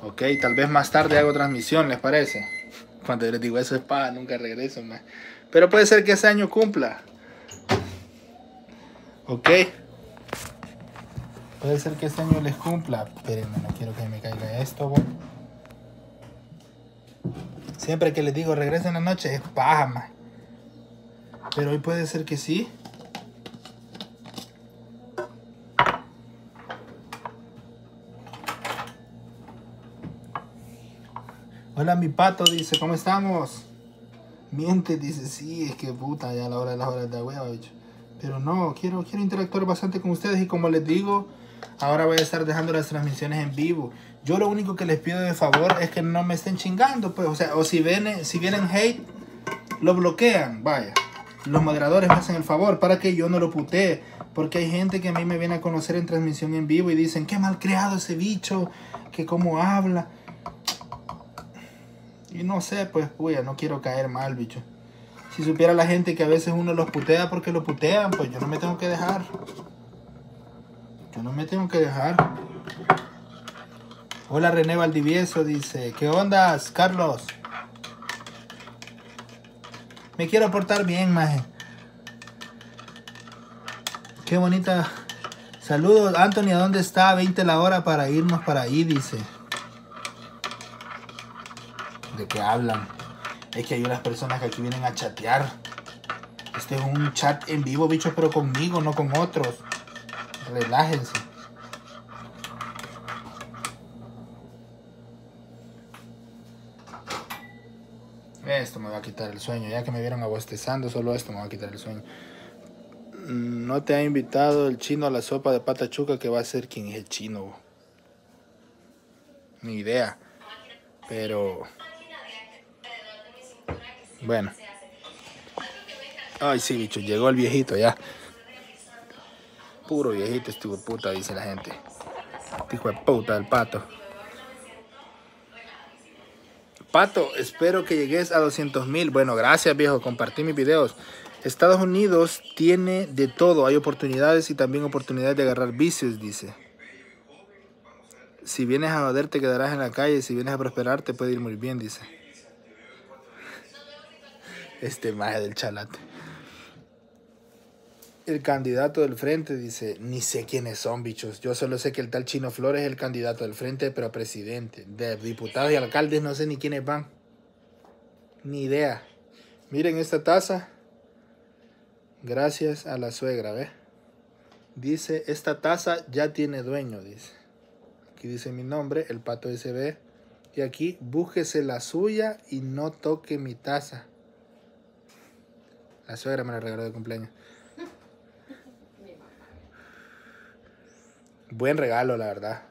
Ok, tal vez más tarde hago transmisión, ¿les parece? Cuando yo les digo eso es paja, nunca regreso más. Pero puede ser que ese año cumpla. Ok. Puede ser que ese año les cumpla. pero no quiero que me caiga esto. Siempre que les digo regresen la noche es paja, Pero hoy puede ser que sí. Hola mi pato, dice, ¿cómo estamos? Miente, dice, sí, es que puta, ya a la hora de las horas de hueva, bicho. Pero no, quiero, quiero interactuar bastante con ustedes y como les digo, ahora voy a estar dejando las transmisiones en vivo. Yo lo único que les pido de favor es que no me estén chingando, pues, o sea, o si vienen, si vienen hate, lo bloquean, vaya. Los moderadores me hacen el favor para que yo no lo putee. Porque hay gente que a mí me viene a conocer en transmisión en vivo y dicen, qué mal creado ese bicho, que cómo habla. Y no sé, pues, puya, no quiero caer mal, bicho. Si supiera la gente que a veces uno los putea porque lo putean, pues yo no me tengo que dejar. Yo no me tengo que dejar. Hola René Valdivieso, dice. ¿Qué ondas, Carlos? Me quiero portar bien, maje. Qué bonita. Saludos, Anthony, ¿a dónde está? 20 la hora para irnos para ahí, dice de qué hablan. Es que hay unas personas que aquí vienen a chatear. Este es un chat en vivo, bicho, pero conmigo, no con otros. Relájense. Esto me va a quitar el sueño. Ya que me vieron abostezando, solo esto me va a quitar el sueño. No te ha invitado el chino a la sopa de patachuca que va a ser quien es el chino. Ni idea. Pero... Bueno. Ay, sí, bicho, llegó el viejito ya. Puro viejito, estuvo puta, dice la gente. Este Hijo de puta El pato. Pato, espero que llegues a 200 mil. Bueno, gracias viejo, compartí mis videos. Estados Unidos tiene de todo. Hay oportunidades y también oportunidades de agarrar vicios, dice. Si vienes a joder, te quedarás en la calle. Si vienes a prosperar, te puede ir muy bien, dice este maje del chalate. El candidato del frente dice, ni sé quiénes son, bichos. Yo solo sé que el tal Chino Flores es el candidato del frente, pero presidente. De diputados y alcaldes no sé ni quiénes van. Ni idea. Miren esta taza. Gracias a la suegra, ¿ves? Dice, esta taza ya tiene dueño, dice. Aquí dice mi nombre, el pato SB. Y aquí, búsquese la suya y no toque mi taza. La suegra me la regaló de cumpleaños. Buen regalo, la verdad.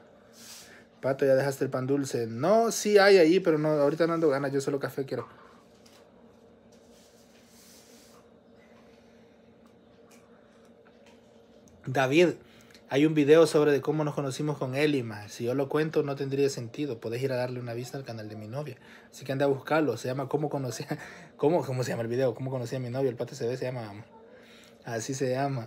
Pato, ya dejaste el pan dulce. No, sí hay ahí, pero no, ahorita no ando ganas, yo solo café quiero. David, hay un video sobre de cómo nos conocimos con Elima. Si yo lo cuento no tendría sentido. Podés ir a darle una vista al canal de mi novia. Así que anda a buscarlo. Se llama ¿Cómo conocía? ¿Cómo, cómo se llama el video? ¿Cómo conocía a mi novia? El pato se ve, se llama... Así se llama.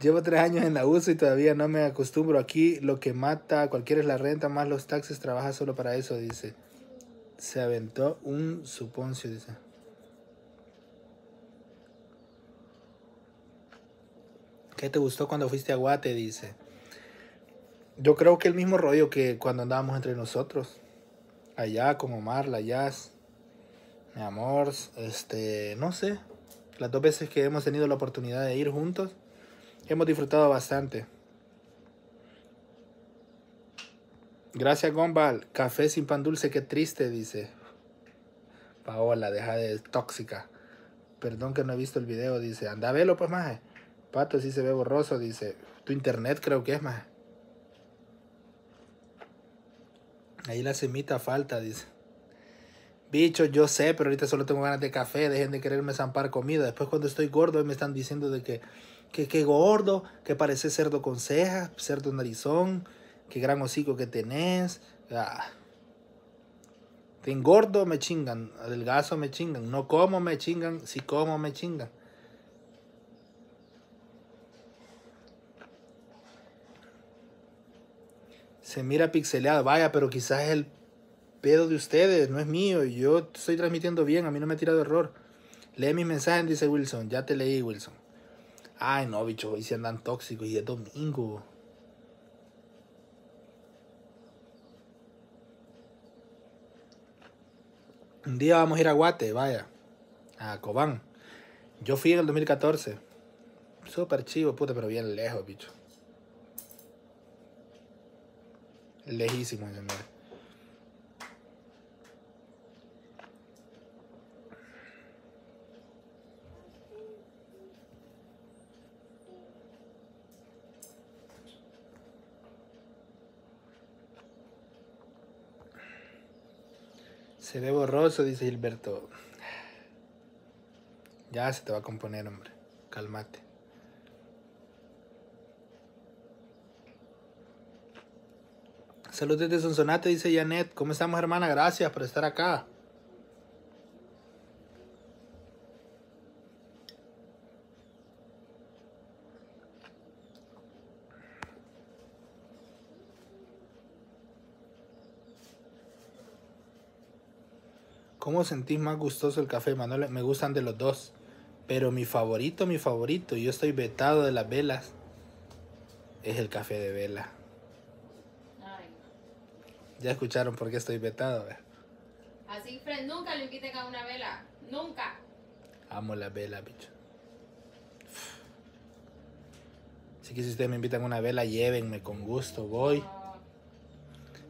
Llevo tres años en la USO y todavía no me acostumbro aquí. Lo que mata cualquiera es la renta, más los taxes. Trabaja solo para eso, dice. Se aventó un suponcio, dice. ¿Qué te gustó cuando fuiste a Guate? Dice yo creo que el mismo rollo que cuando andábamos entre nosotros. Allá con Omar, la Jazz, mi amor, este, no sé. Las dos veces que hemos tenido la oportunidad de ir juntos, hemos disfrutado bastante. Gracias, Gombal. Café sin pan dulce, qué triste, dice. Paola, deja de tóxica. Perdón que no he visto el video, dice. Anda, velo, pues, maje. Pato, sí se ve borroso, dice. Tu internet creo que es, más. Ahí la semita falta, dice. Bicho, yo sé, pero ahorita solo tengo ganas de café, dejen de quererme zampar comida. Después cuando estoy gordo me están diciendo de que, que, que gordo, que parece cerdo con cejas, cerdo narizón, qué gran hocico que tenés. Ah. Te engordo, me chingan. Adelgazo, me chingan. No como, me chingan. Si como, me chingan. se mira pixeleado, vaya, pero quizás es el pedo de ustedes, no es mío, yo estoy transmitiendo bien, a mí no me ha tirado error. Lee mis mensajes, dice Wilson, ya te leí, Wilson. Ay, no, bicho, hoy se andan tóxicos y es domingo. Un día vamos a ir a Guate, vaya, a Cobán. Yo fui en el 2014. Súper chivo, puta, pero bien lejos, bicho. lejísimo, ¿entendés? Se ve borroso, dice Gilberto. Ya se te va a componer, hombre. Calmate. Saludos desde Sonsonate, dice Janet. ¿Cómo estamos, hermana? Gracias por estar acá. ¿Cómo sentís más gustoso el café, Manuel? Me gustan de los dos. Pero mi favorito, mi favorito, yo estoy vetado de las velas, es el café de vela. Ya escucharon por qué estoy vetado. vea? Eh. Así, Fred, nunca le inviten a una vela. Nunca. Amo la vela, bicho. Así que si ustedes me invitan a una vela, llévenme con gusto, voy.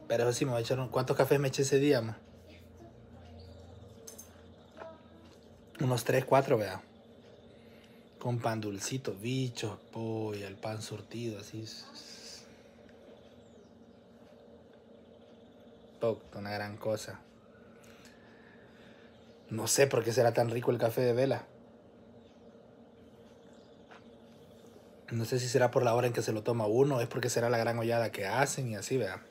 Pero eso sí, me voy a echar ¿Cuántos cafés me eché ese día, ma? Unos 3, 4, vea. Con pan dulcito, bicho, pollo, el pan surtido, así. una gran cosa. No sé por qué será tan rico el café de vela. No sé si será por la hora en que se lo toma uno, es porque será la gran hollada que hacen y así, vea.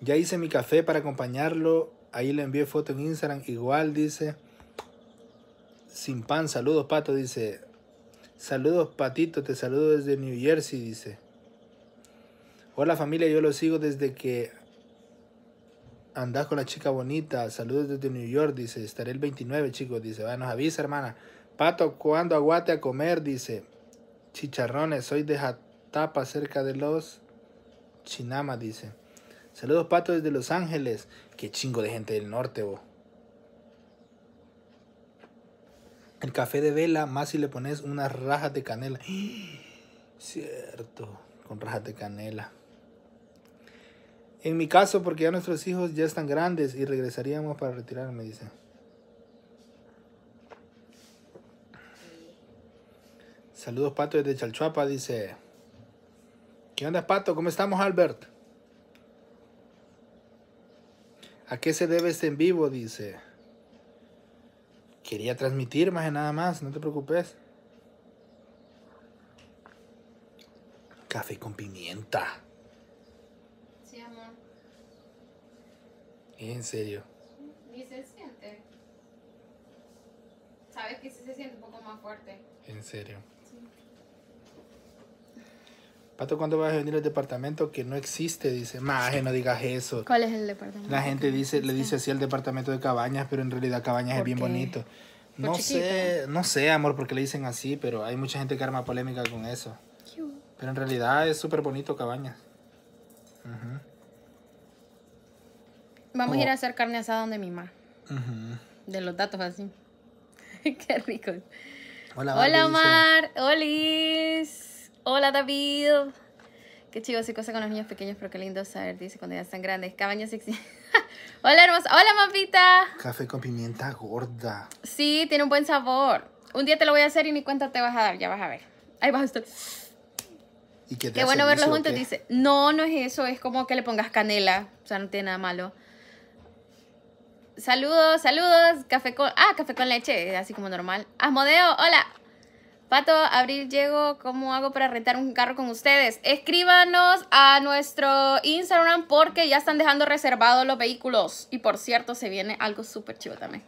Ya hice mi café para acompañarlo. Ahí le envié foto en Instagram. Igual dice. Sin pan, saludos, pato, dice. Saludos, patito, te saludo desde New Jersey, dice. Hola familia, yo lo sigo desde que andás con la chica bonita, saludos desde New York, dice, estaré el 29, chicos, dice, va, nos avisa, hermana. Pato, ¿cuándo aguate a comer? Dice, chicharrones, soy de Jatapa, cerca de los Chinama, dice. Saludos, Pato, desde Los Ángeles. Qué chingo de gente del norte, vos. El café de vela, más si le pones unas rajas de canela. Cierto, con rajas de canela. En mi caso, porque ya nuestros hijos ya están grandes y regresaríamos para retirarme, dice. Saludos, Pato, desde Chalchuapa, dice. ¿Qué onda, Pato? ¿Cómo estamos, Albert? ¿A qué se debe este en vivo? Dice. Quería transmitir más de nada más, no te preocupes. Café con pimienta. en serio. Y se siente. Sabes que sí se siente un poco más fuerte. En serio. Pato, ¿cuándo vas a venir al departamento que no existe? Dice, maje, no digas eso. ¿Cuál es el departamento? La gente dice, le dice así al departamento de Cabañas, pero en realidad Cabañas es bien bonito. No sé, no sé, amor, porque le dicen así, pero hay mucha gente que arma polémica con eso. Pero en realidad es súper bonito Cabañas. Vamos a ir a hacer carne asada donde mi mamá. De los datos así. Qué rico. Hola, Hola Omar. Hola David. Qué chido y cosa con los niños pequeños, pero qué lindo saber, dice, cuando ya están grandes. Cabañas sexy. Hola, hermosa. Hola, mamita. Café con pimienta gorda. Sí, tiene un buen sabor. Un día te lo voy a hacer y ni cuenta te vas a dar, ya vas a ver. Ahí vas a estar. qué, bueno verlo juntos, dice. No, no es eso, es como que le pongas canela. O sea, no tiene nada malo. Saludos, saludos. Café con. Ah, café con leche, así como normal. Asmodeo, hola. Pato, abril llego. ¿Cómo hago para rentar un carro con ustedes? Escríbanos a nuestro Instagram porque ya están dejando reservados los vehículos. Y por cierto, se viene algo súper chido también.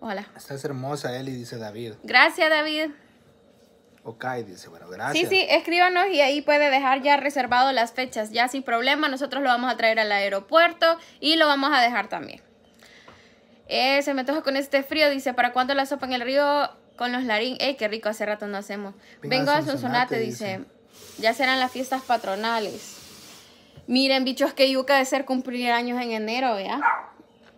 Hola. Estás hermosa, Eli, dice David. Gracias, David. Ok, dice, bueno, gracias. Sí, sí, escríbanos y ahí puede dejar ya reservado las fechas, ya sin problema. Nosotros lo vamos a traer al aeropuerto y lo vamos a dejar también. Eh, se me antoja con este frío, dice, ¿para cuándo la sopa en el río con los larín? ¡Ey, qué rico! Hace rato no hacemos. Vengo a Sonsonate, dice. Ya serán las fiestas patronales. Miren, bichos, que yuca de ser cumplir años en enero, ya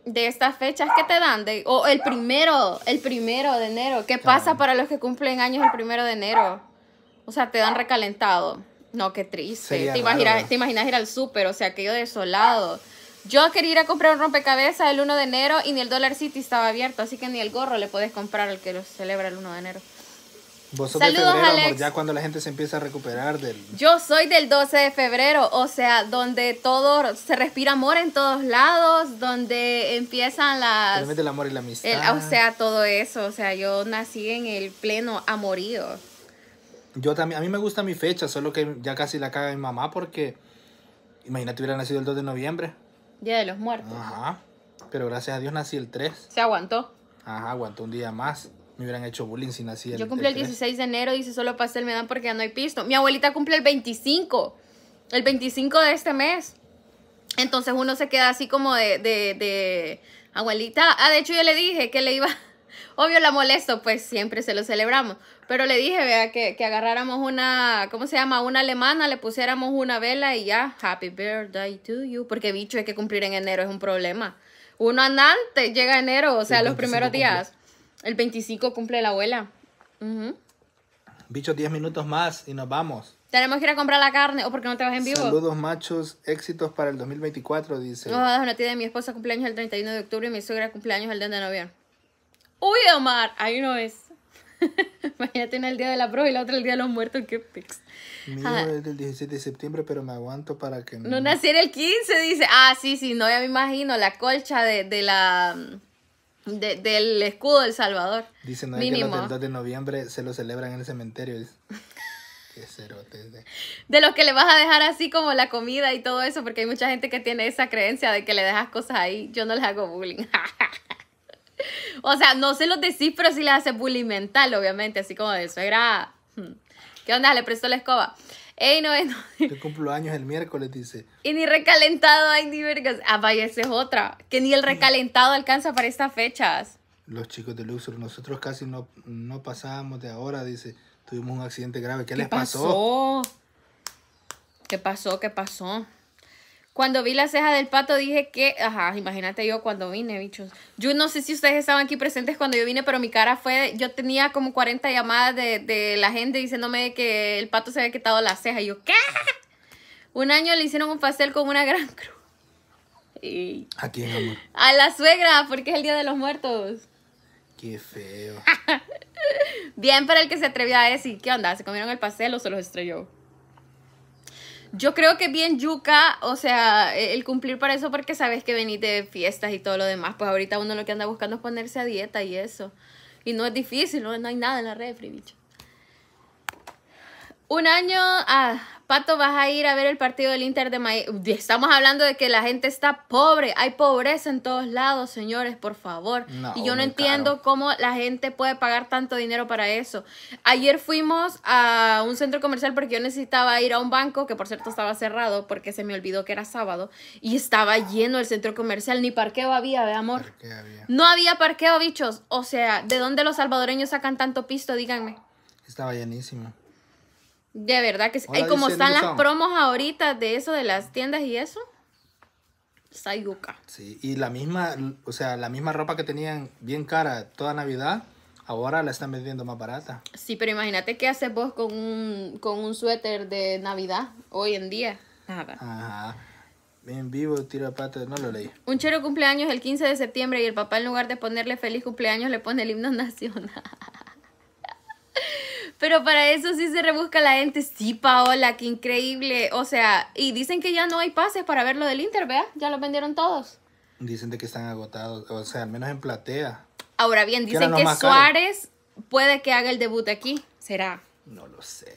De estas fechas, ¿qué te dan? De, o oh, el primero, el primero de enero. ¿Qué pasa para los que cumplen años el primero de enero? O sea, te dan recalentado. No, qué triste. Te, imaginas, te, imaginas, ir al súper, o sea, aquello desolado. Yo quería ir a comprar un rompecabezas el 1 de enero y ni el Dollar City estaba abierto, así que ni el gorro le puedes comprar al que lo celebra el 1 de enero. Vos sos de febrero, Amor, ya cuando la gente se empieza a recuperar del... Yo soy del 12 de febrero, o sea, donde todo, se respira amor en todos lados, donde empiezan las... Realmente el amor y la amistad. o sea, todo eso, o sea, yo nací en el pleno amorío. Yo también, a mí me gusta mi fecha, solo que ya casi la caga mi mamá porque, imagínate, hubiera nacido el 2 de noviembre. Día de los Muertos. Ajá. Pero gracias a Dios nací el 3. Se aguantó. Ajá, aguantó un día más. Me hubieran hecho bullying si nací el 3 Yo cumplí el, 16 de enero, Y dice solo pastel me dan porque ya no hay pisto. Mi abuelita cumple el 25. El 25 de este mes. Entonces uno se queda así como de, de, de abuelita. Ah, de hecho yo le dije que le iba Obvio la molesto, pues siempre se lo celebramos. Pero le dije, vea, que, que agarráramos una, ¿cómo se llama? Una alemana, le pusiéramos una vela y ya, happy birthday to you. Porque bicho, hay que cumplir en enero, es un problema. Uno andante llega enero, o sea, los primeros días. El 25 cumple la abuela. Bicho, 10 minutos más y nos vamos. Tenemos que ir a comprar la carne o porque no te vas en vivo. Saludos machos, éxitos para el 2024, dice. No, no tiene mi esposa cumpleaños el 31 de octubre y mi suegra cumpleaños el 10 de noviembre. ¡Uy, Omar! Ahí no es. Imagínate una el día de la prueba y la otra el día de los muertos. ¡Qué pix! Mi ah. es del 17 de septiembre, pero me aguanto para que no. No en el 15, dice. Ah, sí, sí, no, ya me imagino la colcha de, de la. del escudo del Salvador. dice no, que los del 2 de noviembre se lo celebran en el cementerio. Qué cerotes de... de los que le vas a dejar así como la comida y todo eso, porque hay mucha gente que tiene esa creencia de que le dejas cosas ahí. Yo no les hago bullying. O sea, no se los decís, pero sí les hace bullying obviamente, así como de suegra. Hmm. ¿Qué onda? Le prestó la escoba. Ey, no, es. Te cumplo años el miércoles, dice. Y ni recalentado hay ni vergas. Ah, vaya, esa es otra. Que ni el recalentado alcanza para estas fechas. Los chicos de Luxor, nosotros casi no, no pasábamos de ahora, dice. Tuvimos un accidente grave. ¿Qué, les pasó? pasó? ¿Qué pasó? ¿Qué pasó? Cuando vi la ceja del pato dije que, ajá, imagínate yo cuando vine, bichos. Yo no sé si ustedes estaban aquí presentes cuando yo vine, pero mi cara fue, yo tenía como 40 llamadas de, la gente diciéndome que el pato se había quitado la ceja. Y yo, ¿qué? Un año le hicieron un pastel con una gran cruz. ¿A quién, amor? A la suegra, porque es el Día de los Muertos. Qué feo. Bien para el que se atrevió a decir, ¿qué onda? ¿Se comieron el pastel o se los estrelló? Yo creo que bien yuca, o sea, e, el cumplir para eso porque sabes que venís de fiestas y todo lo demás, pues ahorita uno lo que anda buscando es ponerse a dieta y eso. Y no es difícil, no, no hay nada en la refri, bicho. Un año, ah, Pato, vas a ir a ver el partido del Inter de Miami. Estamos hablando de que la gente está pobre. Hay pobreza en todos lados, señores, por favor. y yo no entiendo cómo la gente puede pagar tanto dinero para eso. Ayer fuimos a un centro comercial porque yo necesitaba ir a un banco, que por cierto estaba cerrado porque se me olvidó que era sábado. Y estaba lleno el centro comercial. Ni parqueo había, de amor. No había parqueo, bichos. O sea, ¿de dónde los salvadoreños sacan tanto pisto? Díganme. Estaba llenísimo. De verdad que sí. y como están las promos ahorita de eso, de las tiendas y eso, Sayuka Sí, y la misma, o sea, la misma ropa que tenían bien cara toda Navidad, ahora la están vendiendo más barata. Sí, pero imagínate qué haces vos con un, con un suéter de Navidad hoy en día. Nada. Ajá. En vivo, tira pata, no lo leí. Un chero cumpleaños el 15 de septiembre y el papá en lugar de ponerle feliz cumpleaños le pone el himno nacional. Pero para eso sí se rebusca la gente. Sí, Paola, qué increíble. O sea, y dicen que ya no hay pases para verlo del Inter, ¿vea? Ya los vendieron todos. Dicen de que están agotados, o sea, al menos en platea. Ahora bien, dicen que Suárez puede que haga el debut aquí. ¿Será? No lo sé.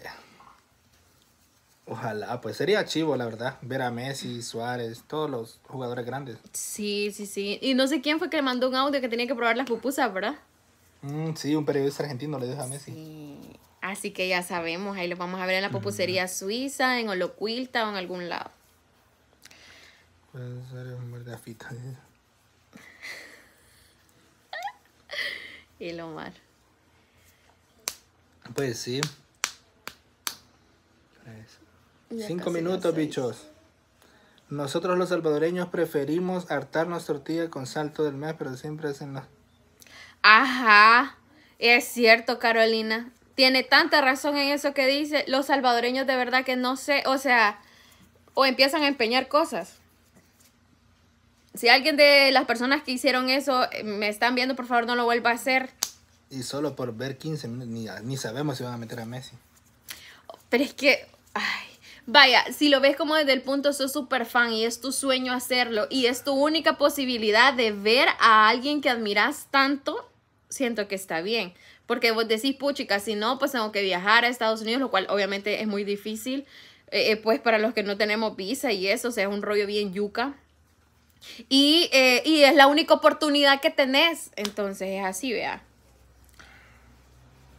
Ojalá, pues sería chivo, la verdad, ver a Messi, Suárez, todos los jugadores grandes. Sí, sí, sí. Y no sé quién fue que le mandó un audio que tenía que probar las pupusas, ¿verdad? Mm, sí, un periodista argentino le dijo a Messi. Sí. Así que ya sabemos, ahí los vamos a ver en la popucería suiza, en Holocuilta o en algún lado. un y lo Pues sí. Cinco minutos, bichos. Nosotros los salvadoreños preferimos hartarnos tortilla con salto del mes, pero siempre hacen la... Ajá, es cierto, Carolina tiene tanta razón en eso que dice, los salvadoreños de verdad que no sé, o sea, o empiezan a empeñar cosas. Si alguien de las personas que hicieron eso eh, me están viendo, por favor no lo vuelva a hacer. Y solo por ver 15 minutos, ni, sabemos si van a meter a Messi. Pero es que, ay, vaya, si lo ves como desde el punto, soy súper fan y es tu sueño hacerlo y es tu única posibilidad de ver a alguien que admiras tanto, siento que está bien. Porque vos decís, puchica, si no, pues tengo que viajar a Estados Unidos, lo cual obviamente es muy difícil. Eh, eh, pues para los que no tenemos visa y eso, o sea, es un rollo bien yuca. Y, eh, es la única oportunidad que tenés. Entonces es así, vea.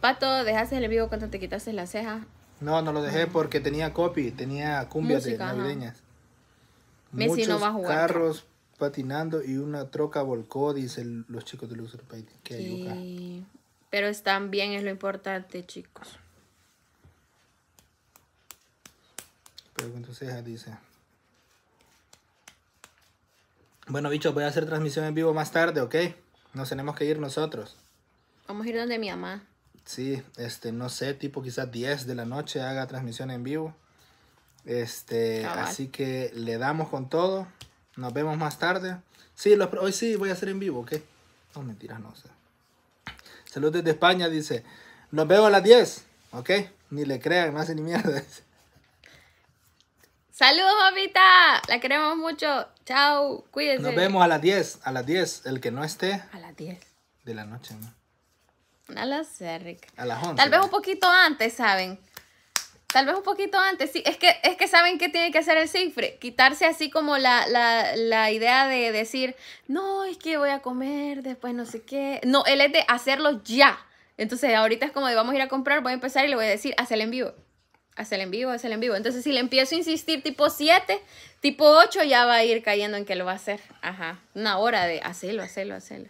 Pato, ¿dejaste el vivo cuando te quitaste la ceja. No, no lo dejé porque tenía copy, tenía cumbias de navideñas. Muchos no carros patinando y una troca volcó, dicen los chicos de Los Painting. Pero están bien, es lo importante, chicos. entonces dice. Bueno, bichos, voy a hacer transmisión en vivo más tarde, ¿ok? Nos tenemos que ir nosotros. Vamos a ir donde mi mamá. Sí, este, no sé, tipo quizás 10 de la noche haga transmisión en vivo. Este, así que le damos con todo. Nos vemos más tarde. Sí, los, hoy sí voy a hacer en vivo, ¿ok? No, mentiras, no sé. Salud desde España, dice. Nos vemos a las 10. Ok, ni le crean, no hace ni mierda. Saludos, papita, La queremos mucho. Chao, cuídense. Nos vemos a las 10. A las 10. El que no esté. A las 10. De la noche, ¿no? A las A las 11. Tal vez un poquito antes, ¿saben? Tal vez un poquito antes, sí. Es que, es que saben qué tiene que hacer el cifre. Quitarse así como la, idea de decir, no, es que voy a comer, después no sé qué. No, él es de hacerlo ya. Entonces ahorita es como de vamos a ir a comprar, voy a empezar y le voy a decir, haz el en vivo. Haz el en vivo, haz el en vivo. Entonces si le empiezo a insistir tipo 7, tipo 8 ya va a ir cayendo en que lo va a hacer. Ajá. Una hora de hacerlo, hacerlo, hacerlo.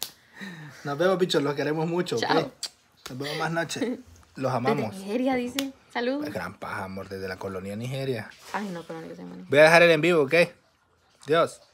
Nos vemos, bichos. Los queremos mucho. Nos vemos más noche. Los amamos. Nigeria, dice. Salud. Pues gran paja, amor, desde la colonia Nigeria. Ay, no, colonia, hermano. Voy a dejar el en vivo, ¿ok? Dios.